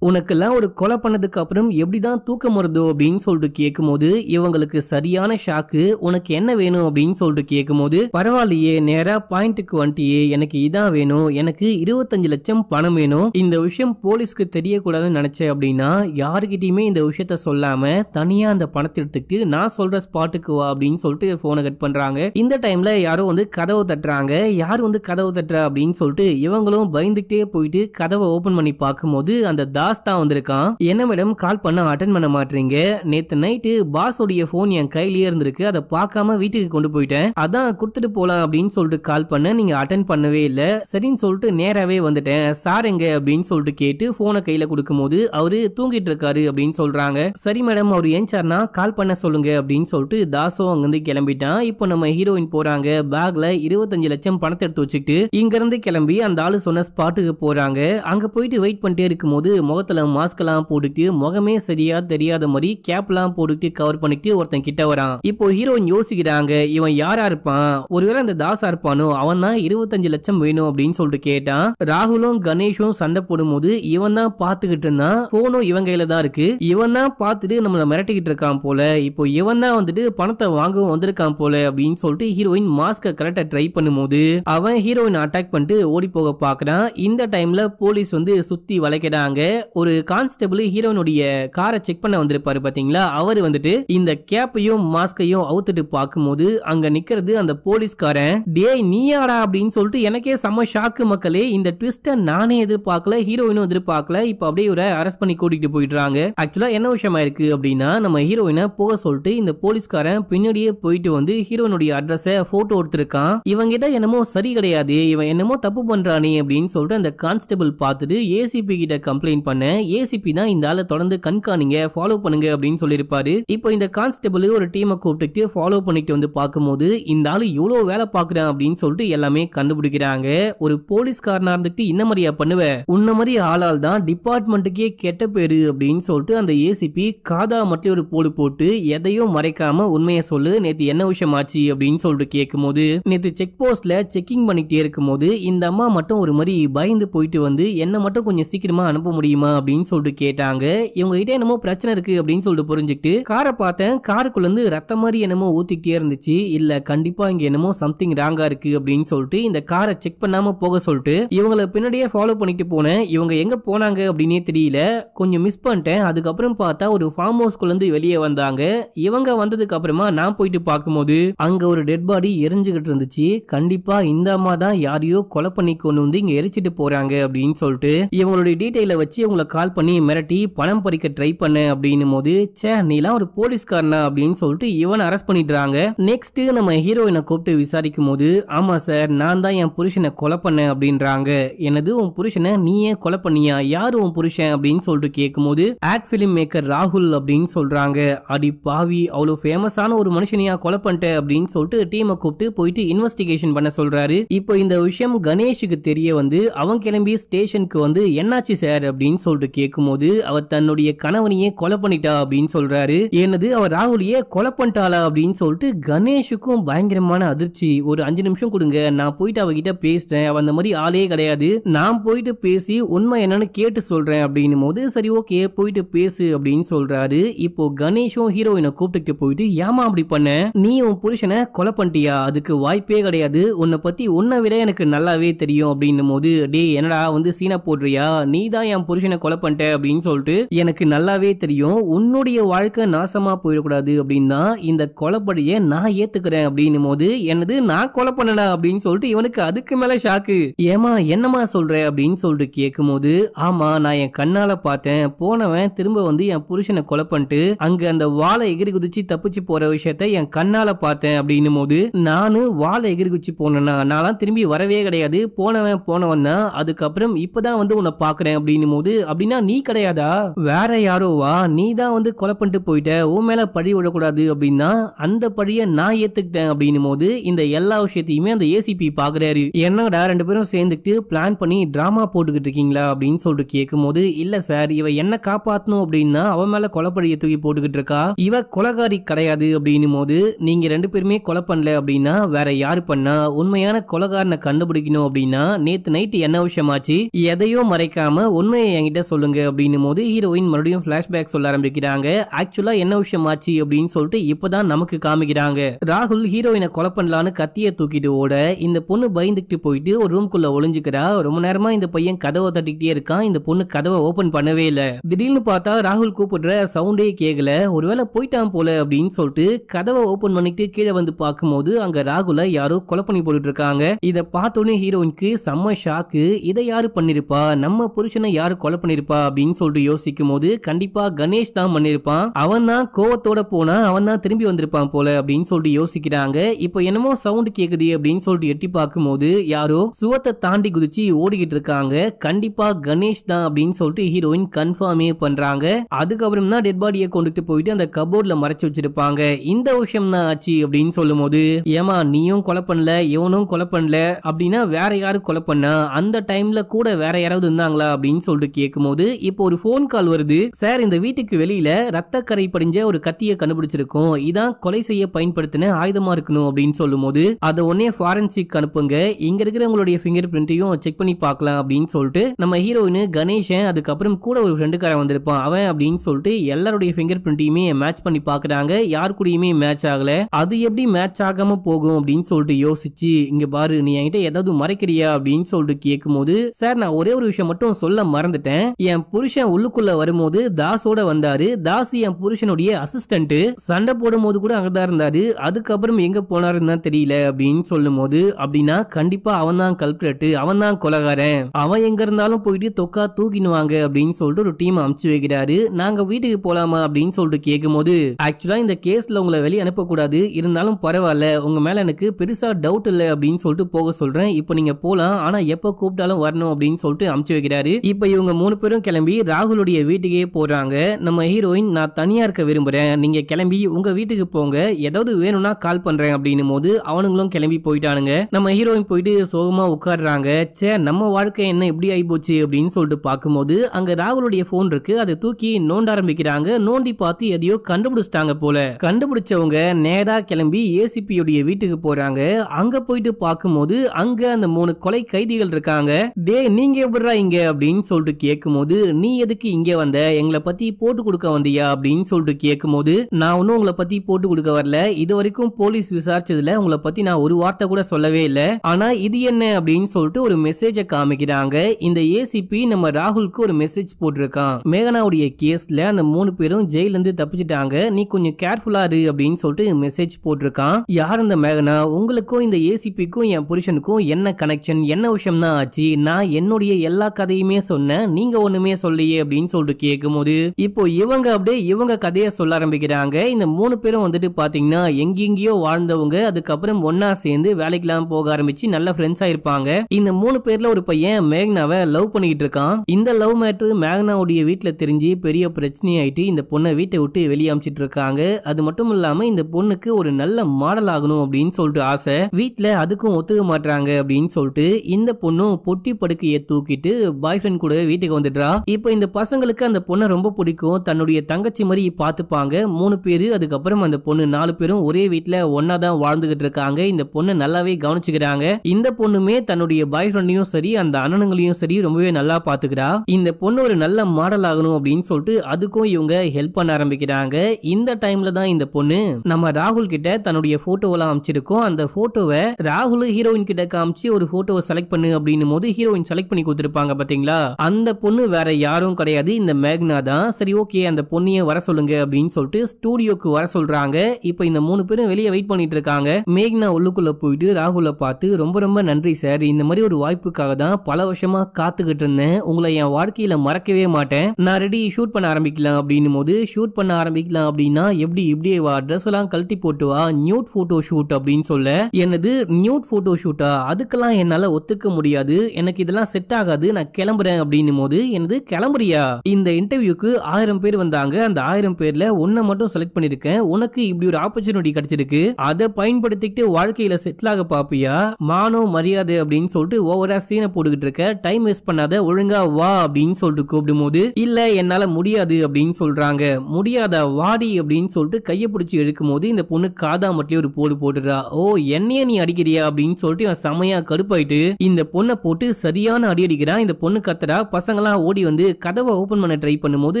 எல்லாம் ஒரு கொலை பண்ணதுக்கு அப்புறம் எப்படிதான் தூக்கம் வருது அப்படின்னு சொல்லிட்டு போது இவங்களுக்கு சரியான ஷாக்கு உனக்கு என்ன வேணும் அப்படின்னு சொல்லிட்டு போது பரவாயில்லையே நேரா பாயிண்ட்டுக்கு வந்துட்டியே எனக்கு இதான் வேணும் எனக்கு இருபத்தஞ்சு லட்சம் பணம் வேணும் இந்த விஷயம் போலீஸ்க்கு தெரியக்கூடாதுன்னு நினைச்சேன் அப்படின்னா யாருக்கிட்டயுமே இந்த விஷயத்த சொல்லாம தனியா அந்த பணத்தை எடுத்துக்கு நான் சொல்ற ஸ்பாட்டுக்கு வா அப்படின்னு சொல்லிட்டு போனை கட் பண்றாங்க இந்த டைம்ல யாரோ வந்து கதவை கதவு தட்டுறாங்க யார் வந்து கதவு தட்டுறா அப்படின்னு சொல்லிட்டு இவங்களும் பயந்துகிட்டே போயிட்டு கதவை ஓபன் பண்ணி பார்க்கும்போது அந்த தாஸ் தான் வந்திருக்கான் என்ன மேடம் கால் பண்ண அட்டன் பண்ண மாட்டீங்க நேத்து நைட்டு பாஸோடைய போன் என் கையிலேயே இருந்திருக்கு அதை பார்க்காம வீட்டுக்கு கொண்டு போயிட்டேன் அதான் கொடுத்துட்டு போலாம் அப்படின்னு சொல்லிட்டு கால் பண்ண நீங்க அட்டன் பண்ணவே இல்லை சரின்னு சொல்லிட்டு நேராகவே வந்துட்டேன் சார் எங்க அப்படின்னு சொல்லிட்டு கேட்டு போனை கையில கொடுக்கும்போது அவரு தூங்கிட்டு இருக்காரு அப்படின்னு சொல்றாங்க சரி மேடம் அவர் ஏஞ்சார்னா கால் பண்ண சொல்லுங்க அப்படின்னு சொல்லிட்டு தாசோ அங்கிருந்து கிளம்பிட்டான் இப்போ நம்ம ஹீரோயின் போறாங்க பேக்ல இருபத்தஞ்சு லட்சம் பணத்தை எடுத்து வச்சுக்கிட்டு இங்கிருந்து கிளம்பி அந்த ஆளு சொன்ன ஸ்பாட்டுக்கு போறாங்க அங்க போயிட்டு வெயிட் பண்ணிட்டே இருக்கும்போது முகத்துல மாஸ்க் எல்லாம் போட்டுக்கிட்டு முகமே சரியா தெரியாத மாதிரி கேப் எல்லாம் போட்டுக்கிட்டு கவர் பண்ணிட்டு ஒருத்தன் கிட்ட வரான் இப்போ ஹீரோயின் யோசிக்கிறாங்க இவன் யாரா இருப்பான் ஒருவேளை அந்த தாசா இருப்பானோ அவன் தான் இருபத்தஞ்சு லட்சம் வேணும் அப்படின்னு சொல்லிட்டு கேட்டான் ராகுலும் கணேஷும் சண்டை போடும்போது இவன் தான் பாத்துக்கிட்டு இருந்தான் போனும் இவன் கையில தான் இருக்கு இவன் தான் பார்த்துட்டு நம்மள மிரட்டிக்கிட்டு இருக்கான் போல இப்போ இவன் தான் வந்துட்டு பணத்தை வாங்கவும் வந்திருக்கான் போல அப்படின்னு சொல்லிட்டு ஹீரோயின் மாஸ்க கரெக்டா ட்ரை பண்ணும்போது அவன் ஹீரோயின் அட்டாக் பண்ணிட்டு ஓடி போக பாக்குறான் இந்த டைம்ல போலீஸ் வந்து சுத்தி வளைக்கிறாங்க ஒரு கான்ஸ்டபிள் ஹீரோனுடைய காரை செக் பண்ண வந்திருப்பாரு பாத்தீங்களா அவர் வந்துட்டு இந்த கேப்பையும் மாஸ்கையும் அவுத்துட்டு பார்க்கும்போது அங்க நிக்கிறது அந்த போலீஸ்காரன் டேய் நீயாடா அப்படின்னு சொல்லிட்டு எனக்கே செம்ம ஷாக்கு மக்களே இந்த ட்விஸ்ட நானே எதிர்பார்க்கல ஹீரோயினும் எதிர்பார்க்கல இப்ப அப்படியே இவரை அரெஸ்ட் பண்ணி கூட்டிட்டு போயிடுறாங்க ஆக்சுவலா என்ன விஷயமா இருக்கு அப்படின்னா நம்ம ஹீரோயினை போக சொல்லிட்டு இந்த போலீஸ்காரன் பின்னாடியே போயிட்டு வந்து ஹீரோனுடைய அட்ரஸ போட்டோ எடுத்திருக்கான் இவங்கிட்ட என்னமோ சரி கிடையாது இவன் என்னமோ தப்பு பண்றானே அப்படின்னு சொல்லிட்டு அந்த கான்ஸ்டபிள் பார்த்துட்டு ஏசிபி கிட்ட கம்ப்ளைண்ட் பண்ண ஏசிபி தான் இந்த ஆளை தொடர்ந்து கண்காணிங்க ஃபாலோ பண்ணுங்க அப்படின்னு சொல்லியிருப்பாரு இப்போ இந்த கான்ஸ்டபிள் ஒரு டீமை கூப்பிட்டு ஃபாலோ பண்ணிட்டு வந்து பார்க்கும்போது இந்த ஆள் இவ்வளோ வேலை பார்க்குறான் அப்படின்னு சொல்லிட்டு எல்லாமே கண்டுபிடிக்கிறாங்க ஒரு போலீஸ்காரனா இருந்துட்டு இந்த மாதிரியா பண்ணுவ உன்ன மாதிரி ஆளால் தான் டிபார்ட்மெண்ட்டுக்கே கெட்ட பேரு அப்படின்னு சொல்லிட்டு அந்த ஏசிபி காதா மட்டும் ஒரு போடு போட்டு எதையும் மறைக்காம உண்மையை சொல்லு நேத்து என்ன விஷயம் ஆச்சு அப்படின்னு சொல்லிட்டு கேட்கும் போது நேத்து செக் போஸ்ட்ல செக்கிங் இருக்கும் இருக்கும்போது இந்த அம்மா மட்டும் ஒரு மாதிரி பயந்து போயிட்டு வந்து என்னை மட்டும் கொஞ்சம் சீக்கிரமாக அனுப்ப முடியுமா அப்படின்னு சொல்லிட்டு கேட்டாங்க இவங்க கிட்ட என்னமோ பிரச்சனை இருக்குது அப்படின்னு சொல்லிட்டு புரிஞ்சுக்கிட்டு காரை பார்த்தேன் காருக்குள்ளேருந்து ரத்த மாதிரி என்னமோ ஊற்றிக்கிட்டே இருந்துச்சு இல்லை கண்டிப்பாக இங்கே என்னமோ சம்திங் ராங்கா இருக்குது அப்படின்னு சொல்லிட்டு இந்த காரை செக் பண்ணாமல் போக சொல்லிட்டு இவங்களை பின்னாடியே ஃபாலோ பண்ணிட்டு போனேன் இவங்க எங்கே போனாங்க அப்படின்னே தெரியல கொஞ்சம் மிஸ் பண்ணிட்டேன் அதுக்கப்புறம் பார்த்தா ஒரு ஃபார்ம் இருந்து வெளியே வந்தாங்க இவங்க வந்ததுக்கு அப்புறமா நான் போயிட்டு பார்க்கும்போது அங்கே ஒரு டெட் பாடி எரிஞ்சுக்கிட்டு இருந்துச்சு நினச்சி கண்டிப்பா இந்த அம்மா தான் யாரையோ கொலை பண்ணி கொண்டு வந்து இங்கே எரிச்சிட்டு போறாங்க அப்படின்னு சொல்லிட்டு இவங்களுடைய டீட்டெயிலை வச்சு இவங்களை கால் பண்ணி மிரட்டி பணம் பறிக்க ட்ரை பண்ண அப்படின்னும் போது சே நீலாம் ஒரு போலீஸ்காரனா அப்படின்னு சொல்லிட்டு இவனை அரெஸ்ட் பண்ணிடுறாங்க நெக்ஸ்ட் நம்ம ஹீரோயினை கூப்பிட்டு விசாரிக்கும் போது ஆமா சார் நான் தான் என் புருஷனை கொலை பண்ணேன் அப்படின்றாங்க எனது உன் புருஷனை நீ ஏன் கொலை பண்ணியா யார் உன் புருஷன் அப்படின்னு சொல்லிட்டு கேட்கும் போது ஆட் பிலிம் மேக்கர் ராகுல் அப்படின்னு சொல்றாங்க அடி பாவி அவ்வளோ ஃபேமஸான ஒரு மனுஷனையா கொலை பண்ணிட்டேன் அப்படின்னு சொல்லிட்டு டீமை கூப்பிட்டு போயிட்டு இன்வெஸ்ட் இன்வெஸ்டிகேஷன் பண்ண சொல்றாரு இப்போ இந்த விஷயம் கணேஷுக்கு தெரிய வந்து அவன் கிளம்பி ஸ்டேஷனுக்கு வந்து என்னாச்சு சார் அப்படின்னு சொல்லிட்டு போது அவர் தன்னுடைய கணவனையே கொலை பண்ணிட்டா அப்படின்னு சொல்றாரு என்னது அவர் ராகுலியே கொலை பண்ணிட்டாளா அப்படின்னு சொல்லிட்டு கணேஷுக்கும் பயங்கரமான அதிர்ச்சி ஒரு அஞ்சு நிமிஷம் கொடுங்க நான் போயிட்டு அவகிட்ட பேசுறேன் அந்த மாதிரி ஆளே கிடையாது நான் போயிட்டு பேசி உண்மை என்னன்னு கேட்டு சொல்றேன் அப்படின்னும் போது சரி ஓகே போயிட்டு பேசு அப்படின்னு சொல்றாரு இப்போ கணேஷும் ஹீரோயினை கூப்பிட்டு போயிட்டு ஏமா அப்படி பண்ண நீ உன் புருஷனை கொலை பண்ணிட்டியா அதுக்கு வாய்ப்பே கிடையவே கிடையாது உன்னை பற்றி உன்னை விட எனக்கு நல்லாவே தெரியும் அப்படின்னும் போது டே என்னடா வந்து சீனா போடுறியா நீ தான் என் புருஷனை கொலை பண்ணிட்ட அப்படின்னு சொல்லிட்டு எனக்கு நல்லாவே தெரியும் உன்னுடைய வாழ்க்கை நாசமாக போயிடக்கூடாது அப்படின்னா இந்த கொலைப்படியை நான் ஏற்றுக்கிறேன் அப்படின்னும் போது என்னது நான் கொலை பண்ணடா அப்படின்னு சொல்லிட்டு இவனுக்கு அதுக்கு மேலே ஷாக்கு ஏமா என்னம்மா சொல்கிற அப்படின்னு சொல்லிட்டு கேட்கும் போது ஆமாம் நான் என் கண்ணால் பார்த்தேன் போனவன் திரும்ப வந்து என் புருஷனை கொலை பண்ணிட்டு அங்கே அந்த வாழை எகிரி குதிச்சு தப்பிச்சு போகிற விஷயத்த என் கண்ணால் பார்த்தேன் அப்படின்னும் போது நானும் வாழை எகிரி குச்சி போனேன்னா நான்லாம் திரும்பி வரவே கிடையாது போனவன் போனவன் தான் அதுக்கப்புறம் இப்பதான் வந்து உன்னை பாக்குறேன் அப்படின்னும் போது அப்படின்னா நீ கிடையாதா வேற யாரோவா நீ தான் வந்து கொலை பண்ணிட்டு போயிட்ட உன் மேல பழி விடக்கூடாது அப்படின்னா அந்த பழிய நான் ஏத்துக்கிட்டேன் அப்படின்னும் போது இந்த எல்லா விஷயத்தையுமே அந்த ஏசிபி பாக்குறாரு என்னடா ரெண்டு பேரும் சேர்ந்துக்கிட்டு பிளான் பண்ணி டிராமா போட்டுக்கிட்டு இருக்கீங்களா அப்படின்னு சொல்லிட்டு கேட்கும் போது இல்ல சார் இவ என்ன காப்பாத்தணும் அப்படின்னா அவன் மேல கொலைப்பழிய தூக்கி போட்டுக்கிட்டு இருக்கா இவ கொலகாரி கிடையாது அப்படின்னும் போது நீங்க ரெண்டு பேருமே கொலை பண்ணல அப்படின்னா வேற யாரு யார் பண்ணா உண்மையான கொலகாரனை கண்டுபிடிக்கணும் அப்படின்னா நேத்து நைட் என்ன விஷயமாச்சு எதையோ மறைக்காம உண்மையை என்கிட்ட சொல்லுங்க அப்படின்னும் போது ஹீரோயின் மறுபடியும் பிளாஷ்பேக் சொல்ல ஆரம்பிக்கிறாங்க ஆக்சுவலா என்ன விஷயமாச்சு அப்படின்னு சொல்லிட்டு இப்பதான் நமக்கு காமிக்கிறாங்க ராகுல் ஹீரோயினை கொலை பண்ணலான்னு கத்திய தூக்கிட்டு ஓட இந்த பொண்ணு பயந்துக்கிட்டு போயிட்டு ஒரு ரூம்குள்ள ஒளிஞ்சுக்கிறா ரொம்ப நேரமா இந்த பையன் கதவை தட்டிக்கிட்டே இருக்கான் இந்த பொண்ணு கதவை ஓபன் பண்ணவே இல்லை திடீர்னு பார்த்தா ராகுல் கூப்பிடுற சவுண்டே கேட்கல ஒருவேளை போயிட்டான் போல அப்படின்னு சொல்லிட்டு கதவை ஓபன் பண்ணிட்டு கீழே வந்து பார்க்கும்போது அங்க ராகுல யாரும் யாரோ கொலை பண்ணி போட்டுட்டு இருக்காங்க இதை பார்த்தோன்னே ஹீரோயினுக்கு செம்ம ஷாக்கு இதை யாரு பண்ணிருப்பா நம்ம புருஷனை யாரு கொலை பண்ணிருப்பா அப்படின்னு சொல்லிட்டு யோசிக்கும் போது கண்டிப்பா கணேஷ் தான் பண்ணிருப்பான் அவன் தான் கோவத்தோட போனா அவன் தான் திரும்பி வந்திருப்பான் போல அப்படின்னு சொல்லிட்டு யோசிக்கிறாங்க இப்போ என்னமோ சவுண்ட் கேக்குது அப்படின்னு சொல்லிட்டு எட்டி பார்க்கும் போது யாரோ சுவத்தை தாண்டி குதிச்சு ஓடிக்கிட்டு இருக்காங்க கண்டிப்பா கணேஷ் தான் அப்படின்னு சொல்லிட்டு ஹீரோயின் கன்ஃபார்மே பண்றாங்க அதுக்கப்புறம் தான் டெட் பாடியை கொண்டுட்டு போயிட்டு அந்த கபோர்ட்ல மறைச்சு வச்சிருப்பாங்க இந்த விஷயம் தான் ஆச்சு அப்படின்னு சொல்லும் போது ஏமா நீயும் கொலை கொலை பண்ணல இவனும் கொலை பண்ணல அப்படின்னா வேற யாரும் கொலை பண்ணா அந்த டைம்ல கூட வேற யாராவது இருந்தாங்களா அப்படின்னு சொல்லிட்டு கேட்கும் போது இப்போ ஒரு போன் கால் வருது சார் இந்த வீட்டுக்கு வெளியில ரத்த கரை படிஞ்ச ஒரு கத்தியை கண்டுபிடிச்சிருக்கோம் இதான் கொலை செய்ய பயன்படுத்தின ஆயுதமா இருக்கணும் அப்படின்னு சொல்லும் போது அதை உடனே ஃபாரன்சிக் அனுப்புங்க இங்க இருக்கிறவங்களுடைய ஃபிங்கர் பிரிண்டையும் செக் பண்ணி பார்க்கலாம் அப்படின்னு சொல்லிட்டு நம்ம ஹீரோயின் கணேஷன் அதுக்கப்புறம் கூட ஒரு ஃப்ரெண்டுக்காரன் வந்திருப்பான் அவன் அப்படின்னு சொல்லிட்டு எல்லாருடைய ஃபிங்கர் பிரிண்டையுமே மேட்ச் பண்ணி பாக்குறாங்க யார் கூடயுமே மேட்ச் ஆகல அது எப்படி மேட்ச் ஆகாம போகும் அப்படின்னு சொல்லிட்டு போட்டு யோசிச்சு இங்க பாரு நீ என்கிட்ட ஏதாவது மறைக்கிறியா அப்படின்னு சொல்லிட்டு போது சார் நான் ஒரே ஒரு விஷயம் மட்டும் சொல்ல மறந்துட்டேன் என் புருஷன் உள்ளுக்குள்ள வரும்போது தாஸோட வந்தாரு தாஸ் என் புருஷனுடைய அசிஸ்டன்ட் சண்டை போடும் போது கூட அங்கதான் இருந்தாரு அதுக்கப்புறம் எங்க போனாருன்னு தெரியல அப்படின்னு சொல்லும் போது அப்படின்னா கண்டிப்பா அவன் தான் கல்குலேட்டு அவன் தான் கொலகாரன் அவன் எங்க இருந்தாலும் போயிட்டு தொக்கா தூக்கினுவாங்க அப்படின்னு சொல்லிட்டு ஒரு டீம் அமுச்சு வைக்கிறாரு நாங்க வீட்டுக்கு போலாமா அப்படின்னு சொல்லிட்டு கேட்கும் போது ஆக்சுவலா இந்த கேஸ்ல உங்களை வெளியே அனுப்பக்கூடாது இருந்தாலும் பரவாயில்ல உங்க மேல எனக்கு பெருசு பெருசாக டவுட் இல்லை அப்படின்னு சொல்லிட்டு போக சொல்கிறேன் இப்போ நீங்கள் போகலாம் ஆனால் எப்போ கூப்பிட்டாலும் வரணும் அப்படின்னு சொல்லிட்டு அமுச்சு வைக்கிறாரு இப்போ இவங்க மூணு பேரும் கிளம்பி ராகுலுடைய வீட்டுக்கே போகிறாங்க நம்ம ஹீரோயின் நான் தனியாக இருக்க விரும்புகிறேன் நீங்கள் கிளம்பி உங்கள் வீட்டுக்கு போங்க ஏதாவது வேணும்னா கால் பண்ணுறேன் அப்படின்னும் போது அவனுங்களும் கிளம்பி போயிட்டானுங்க நம்ம ஹீரோயின் போயிட்டு சோகமாக உட்காடுறாங்க சே நம்ம வாழ்க்கை என்ன எப்படி ஆகிப்போச்சு அப்படின்னு சொல்லிட்டு பார்க்கும்போது அங்கே ராகுலுடைய ஃபோன் இருக்கு அதை தூக்கி நோண்ட ஆரம்பிக்கிறாங்க நோண்டி பார்த்து எதையோ கண்டுபிடிச்சிட்டாங்க போல கண்டுபிடிச்சவங்க நேராக கிளம்பி ஏசிபியோடைய வீட்டுக்கு போகிறாங்க அங்க போயிட்டு பார்க்கும்போது அங்க அந்த மூணு கொலை கைதிகள் இருக்காங்க டே நீங்க எப்படிடா இங்க அப்படின்னு சொல்லிட்டு கேட்கும் நீ எதுக்கு இங்க வந்த எங்களை பத்தி போட்டு கொடுக்க வந்தியா அப்படின்னு சொல்லிட்டு கேட்கும் போது நான் ஒன்னும் உங்களை பத்தி போட்டு கொடுக்க வரல இது வரைக்கும் போலீஸ் விசாரிச்சதுல உங்களை பத்தி நான் ஒரு வார்த்தை கூட சொல்லவே இல்ல ஆனா இது என்ன அப்படின்னு சொல்லிட்டு ஒரு மெசேஜ காமிக்கிறாங்க இந்த ஏசிபி நம்ம ராகுலுக்கு ஒரு மெசேஜ் போட்டிருக்கான் மேகனாவுடைய கேஸ்ல அந்த மூணு பேரும் ஜெயில இருந்து தப்பிச்சிட்டாங்க நீ கொஞ்சம் கேர்ஃபுல்லா இரு அப்படின்னு சொல்லிட்டு மெசேஜ் போட்டிருக்கான் யார் இந்த மேகனா உங்க உங்களுக்கும் இந்த ஏசிபிக்கும் என் புருஷனுக்கும் என்ன கனெக்ஷன் என்ன விஷயம் தான் ஆச்சு நான் என்னுடைய எல்லா கதையுமே சொன்னேன் நீங்க ஒண்ணுமே சொல்லியே அப்படின்னு சொல்லிட்டு கேட்கும் போது இப்போ இவங்க அப்படியே இவங்க கதையை சொல்ல ஆரம்பிக்கிறாங்க இந்த மூணு பேரும் வந்துட்டு பாத்தீங்கன்னா எங்கெங்கயோ வாழ்ந்தவங்க அதுக்கப்புறம் ஒன்னா சேர்ந்து வேலைக்கெல்லாம் போக ஆரம்பிச்சு நல்ல ஃப்ரெண்ட்ஸ் ஆயிருப்பாங்க இந்த மூணு பேர்ல ஒரு பையன் மேக்னாவை லவ் பண்ணிக்கிட்டு இருக்கான் இந்த லவ் மேட்ரு மேக்னாவுடைய வீட்டுல தெரிஞ்சு பெரிய பிரச்சனையாயிட்டு இந்த பொண்ணை வீட்டை விட்டு வெளியமைச்சிட்டு அமைச்சிட்டு இருக்காங்க அது மட்டும் இல்லாம இந்த பொண்ணுக்கு ஒரு நல்ல மாடல் ஆகணும் அப்படின்னு சொல்லிட்டு ஆசை ஆசை வீட்டுல அதுக்கும் ஒத்துக்க மாட்டாங்க அப்படின்னு சொல்லிட்டு இந்த பொண்ணும் பொட்டி படுக்கையை தூக்கிட்டு பாய் ஃப்ரெண்ட் கூட வீட்டுக்கு வந்துடுறா இப்ப இந்த பசங்களுக்கு அந்த பொண்ணை ரொம்ப பிடிக்கும் தன்னுடைய தங்கச்சி மாதிரி பார்த்துப்பாங்க மூணு பேரு அதுக்கப்புறம் அந்த பொண்ணு நாலு பேரும் ஒரே வீட்டுல ஒன்னாதான் வாழ்ந்துகிட்டு இருக்காங்க இந்த பொண்ணு நல்லாவே கவனிச்சுக்கிறாங்க இந்த பொண்ணுமே தன்னுடைய பாய் ஃப்ரெண்டையும் சரி அந்த அண்ணனுங்களையும் சரி ரொம்பவே நல்லா பாத்துக்கிறா இந்த பொண்ணு ஒரு நல்ல மாடல் ஆகணும் அப்படின்னு சொல்லிட்டு அதுக்கும் இவங்க ஹெல்ப் பண்ண ஆரம்பிக்கிறாங்க இந்த டைம்ல தான் இந்த பொண்ணு நம்ம ராகுல் கிட்ட தன்னுடைய எல்லாம் அமைச்சிருக்கோம் அந்த ஃபோட்டோவை ராகுல் ஹீரோயின் கிட்ட காமிச்சு ஒரு ஃபோட்டோவை செலக்ட் பண்ணு அப்படின்னும் போது ஹீரோயின் செலக்ட் பண்ணி கொடுத்துருப்பாங்க பாத்தீங்களா அந்த பொண்ணு வேற யாரும் கிடையாது இந்த மேக்னா தான் சரி ஓகே அந்த பொண்ணையே வர சொல்லுங்க அப்படின்னு சொல்லிட்டு ஸ்டூடியோக்கு வர சொல்றாங்க இப்போ இந்த மூணு பேரும் வெளியே வெயிட் பண்ணிட்டு இருக்காங்க மேக்னா உள்ளுக்குள்ள போயிட்டு ராகுல பார்த்து ரொம்ப ரொம்ப நன்றி சார் இந்த மாதிரி ஒரு வாய்ப்புக்காக தான் பல வருஷமா காத்துக்கிட்டு இருந்தேன் உங்களை என் வாழ்க்கையில மறக்கவே மாட்டேன் நான் ரெடி ஷூட் பண்ண ஆரம்பிக்கலாம் அப்படின்னும் போது ஷூட் பண்ண ஆரம்பிக்கலாம் அப்படின்னா எப்படி இப்படியே வா ட்ரெஸ் எல்லாம் கழட்டி போட்டு வா நியூட் போட்டோ ஷூட் அப்படின்னு சொல்ல எனது நியூட் போட்டோ ஷூட்டா அதுக்கெல்லாம் என்னால ஒத்துக்க முடியாது எனக்கு இதெல்லாம் செட் ஆகாது நான் கிளம்புறேன் அப்படின்னும் போது எனது கிளம்புறியா இந்த இன்டர்வியூக்கு ஆயிரம் பேர் வந்தாங்க அந்த ஆயிரம் பேர்ல ஒன்ன மட்டும் செலக்ட் பண்ணிருக்கேன் உனக்கு இப்படி ஒரு ஆப்பர்ச்சுனிட்டி கிடைச்சிருக்கு அதை பயன்படுத்திக்கிட்டு வாழ்க்கையில செட்டில் ஆக பாப்பியா மானோ மரியாதை அப்படின்னு சொல்லிட்டு ஓவரா சீனை போட்டுக்கிட்டு இருக்க டைம் வேஸ்ட் பண்ணாத ஒழுங்கா வா அப்படின்னு சொல்லிட்டு கூப்பிடும் போது இல்ல என்னால முடியாது அப்படின்னு சொல்றாங்க முடியாத வாடி அப்படின்னு சொல்லிட்டு கையை பிடிச்சி எடுக்கும் போது இந்த பொண்ணு காதா மட்டும் ஒரு போடு போட்டுறா ஓ என்னைய நீ அடிக்கிறியா அப்படின்னு சொல்லிட்டு இவன் செமையா கடுப்பாயிட்டு இந்த பொண்ணை போட்டு சரியான அடி அடிக்கிறான் இந்த பொண்ணு கத்துறா பசங்களாம் ஓடி வந்து கதவை ஓபன் பண்ண ட்ரை பண்ணும்போது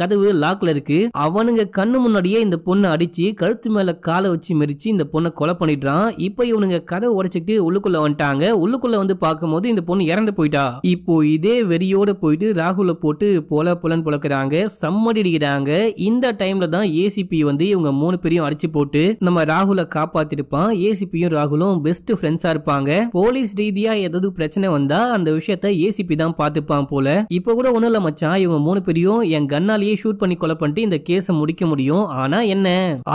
கதவு லாக்ல இருக்கு அவனுங்க கண்ணு முன்னாடியே இந்த பொண்ணை அடிச்சு கழுத்து மேல காலை வச்சு மெரிச்சு இந்த பொண்ணை கொலை பண்ணிடுறான் இப்ப இவனுங்க கதவை உடைச்சிட்டு உள்ளுக்குள்ள வந்துட்டாங்க உள்ளுக்குள்ள வந்து பார்க்கும்போது இந்த பொண்ணு இறந்து போயிட்டா இப்போ இதே வெறியோட போயிட்டு ராகுல போட்டு போல புலன் புலக்கிறாங்க செம்மடி அடிக்கிறாங்க இந்த டைம்ல தான் ஏசிபி வந்து இவங்க மூணு பேரையும் அடிச்சு போட்டு நம்ம ராகுல காப்பாத்திருப்பான் ஏசிபியும் ராகுலும் பெஸ்ட் ஃப்ரெண்ட்ஸா இருப்பாங்க போலீஸ் ரீதியா ஏதாவது பிரச்சனை வந்தா அந்த விஷயத்த ஏசிபி தான் பாத்துப்பான் போல இப்ப கூட ஒண்ணும் இல்ல மச்சான் இவங்க மூணு பேரையும் என் கண்ணாலேயே ஷூட் பண்ணி கொலை பண்ணிட்டு இந்த கேஸை முடிக்க முடியும் ஆனா என்ன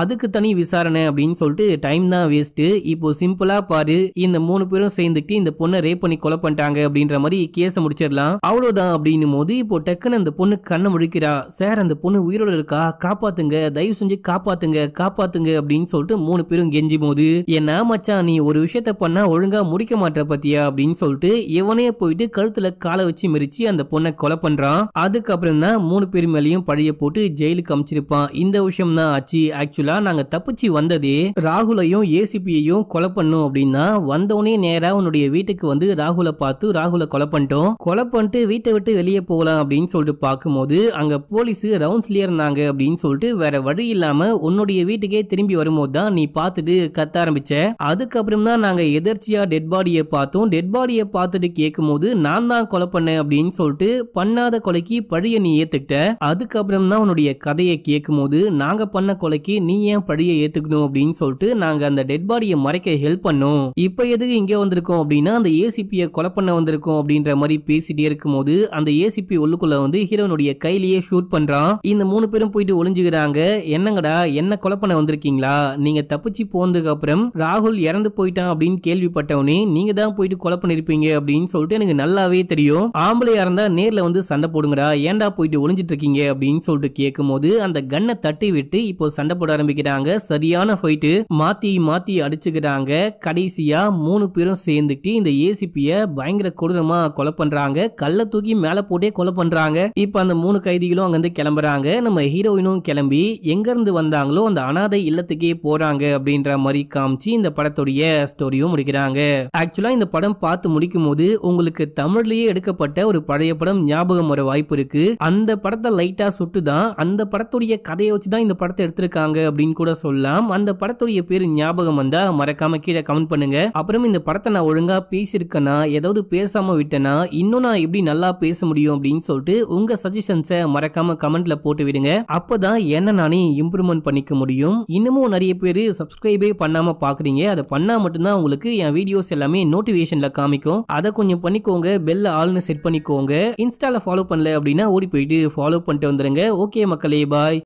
அதுக்கு தனி விசாரணை அப்படின்னு சொல்லிட்டு டைம் தான் வேஸ்ட் இப்போ சிம்பிளா பாரு இந்த மூணு பேரும் சேர்ந்துட்டு இந்த பொண்ணை ரேப் பண்ணி கொலை பண்ணிட்டாங்க அப்படின்ற மாதிரி கேஸை முடிச்சிடலாம் அவ்வளவுதான் அப்படின்னும் போது இப்போ டக்குன்னு அந்த பொண்ணு கண்ணை முழிக்கிறா சார் அந்த பொண்ணு உயிரோட இருக்கா காப்பாத்துங்க தயவு செஞ்சு காப்பாத்துங்க காப்பாத்துங்க அப்படின்னு சொல்லிட்டு மூணு பேரும் கெஞ்சி போது என்ன மச்சான் நீ ஒரு விஷயத்த பண்ணா ஒழுங்கா முடிக்க மாட்ட பத்தியா அப்படின்னு சொல்லிட்டு இவனே போயிட்டு கழுத்துல காலை வச்சு மிரிச்சு அந்த பொண்ணை கொலை பண்றான் அதுக்கப்புறம் தான் மூணு பேர் மேலேயும் பழைய போட்டு ஜெயிலுக்கு அமைச்சிருப்பான் இந்த விஷயம் தான் ஆச்சு ஆக்சுவலா நாங்க தப்பிச்சு வந்ததே ராகுலையும் ஏசிபியையும் கொலை பண்ணும் அப்படின்னா வந்தவனே நேரா உன்னுடைய வீட்டுக்கு வந்து ராகுலை பார்த்து ராகுலை கொலை பண்ணிட்டோம் கொலை பண்ணிட்டு வீட்டை விட்டு வெளியே போகலாம் அப்படின்னு சொல்லிட்டு பார்க்கும்போது அங்க போலீஸ் ரவுண்ட்ஸ்லயே இருந்தாங்க அப்படின்னு சொல்லிட்டு வேற வழி இல்லாம உன்னுடைய வீட்டுக்கே திரும்பி வரும்போது தான் நீ பார்த்துட்டு கத்த ஆரம்பிச்ச அதுக்கப்புறம் தான் நாங்கள் எதர்ச்சியாக டெட் பாடியை பார்த்தோம் டெட் பாடியை பார்த்துட்டு கேட்கும் போது நான் தான் கொலை பண்ணேன் அப்படின்னு சொல்லிட்டு பண்ணாத கொலைக்கு பழியை நீ ஏத்துக்கிட்ட அதுக்கப்புறம் தான் உன்னுடைய கதையை கேட்கும் போது நாங்க பண்ண கொலைக்கு நீ ஏன் பழிய ஏத்துக்கணும் அப்படின்னு சொல்லிட்டு நாங்க அந்த டெட் பாடியை மறைக்க ஹெல்ப் பண்ணோம் இப்போ எதுக்கு இங்கே வந்திருக்கோம் அப்படின்னா அந்த ஏசிபியை கொலை பண்ண வந்திருக்கோம் அப்படின்ற மாதிரி பேசிட்டே இருக்கும் போது அந்த ஏசிபி உள்ளுக்குள்ள வந்து ஹீரோனுடைய கையிலேயே ஷூட் பண்றான் இந்த மூணு பேரும் போயிட்டு ஒளிஞ்சுக்கிறாங்க என்னங்கடா என்ன கொலை பண்ண வந்திருக்கீங்களா நீங்க தப்பிச்சு போனதுக்கு அப்புறம் ராகுல் இறந்து போயிட்டான் அப்படின்னு கேள்விப்பட்டவனே நீங்க தான் போயிட்டு கொலை பண்ணிருப்பீங்க அப்படின்னு சொல்லிட்டு எனக்கு நல்லாவே தெரியும் ஆம்பளையா இறந்தா நேர்ல வந்து சண்டை போடுங்கடா ஏன்டா போயிட்டு ஒளிஞ்சிட்டு இருக்கீங்க அப்படின்னு சொல்லிட்டு கேட்கும் போது அந்த கண்ணை தட்டி விட்டு இப்போ சண்டை போட ஆரம்பிக்கிறாங்க சரியான போயிட்டு மாத்தி மாத்தி அடிச்சுக்கிறாங்க கடைசியா மூணு பேரும் சேர்ந்துட்டு இந்த ஏசிபிய பயங்கர கொடூரமா கொலை பண்றாங்க கல்ல தூக்கி மேல போட்டே கொலை பண்றாங்க இப்ப அந்த மூணு கைதிகளும் அங்கிருந்து கிளம்புறாங்க நம்ம ஹீரோயினும் கிளம்பி எங்க இருந்து வந்தாங்களோ அந்த அனாதை இல்லத்துக்கே போறாங்க அப்படின்ற மாதிரி காமிச்சு இந்த படத்தை படத்துடைய ஸ்டோரியும் முடிக்கிறாங்க ஆக்சுவலா இந்த படம் பார்த்து முடிக்கும் போது உங்களுக்கு தமிழ்லயே எடுக்கப்பட்ட ஒரு பழைய படம் ஞாபகம் வர வாய்ப்பு இருக்கு அந்த படத்தை லைட்டா சுட்டு தான் அந்த படத்துடைய கதையை வச்சு தான் இந்த படத்தை எடுத்திருக்காங்க அப்படின்னு கூட சொல்லலாம் அந்த படத்துடைய பேர் ஞாபகம் வந்தா மறக்காம கீழே கமெண்ட் பண்ணுங்க அப்புறம் இந்த படத்தை நான் ஒழுங்கா பேசியிருக்கேனா ஏதாவது பேசாம விட்டேனா இன்னும் நான் எப்படி நல்லா பேச முடியும் அப்படின்னு சொல்லிட்டு உங்க சஜஷன்ஸை மறக்காம கமெண்ட்ல போட்டு விடுங்க அப்பதான் என்ன நானே இம்ப்ரூவ்மெண்ட் பண்ணிக்க முடியும் இன்னமும் நிறைய பேர் சப்ஸ்கிரைபே பண்ணாம பாக்குறீங்க அதை பண்ணால் மட்டும்தான் உங்களுக்கு என் வீடியோஸ் எல்லாமே நோட்டிஃபிகேஷனில் காமிக்கும் அதை கொஞ்சம் பண்ணிக்கோங்க பெல் ஆல்னு செட் பண்ணிக்கோங்க இன்ஸ்டாவில் ஃபாலோ பண்ணல அப்படின்னா ஓடி போயிட்டு ஃபாலோ பண்ணிட்டு வந்துடுங்க ஓகே மக்களே பாய்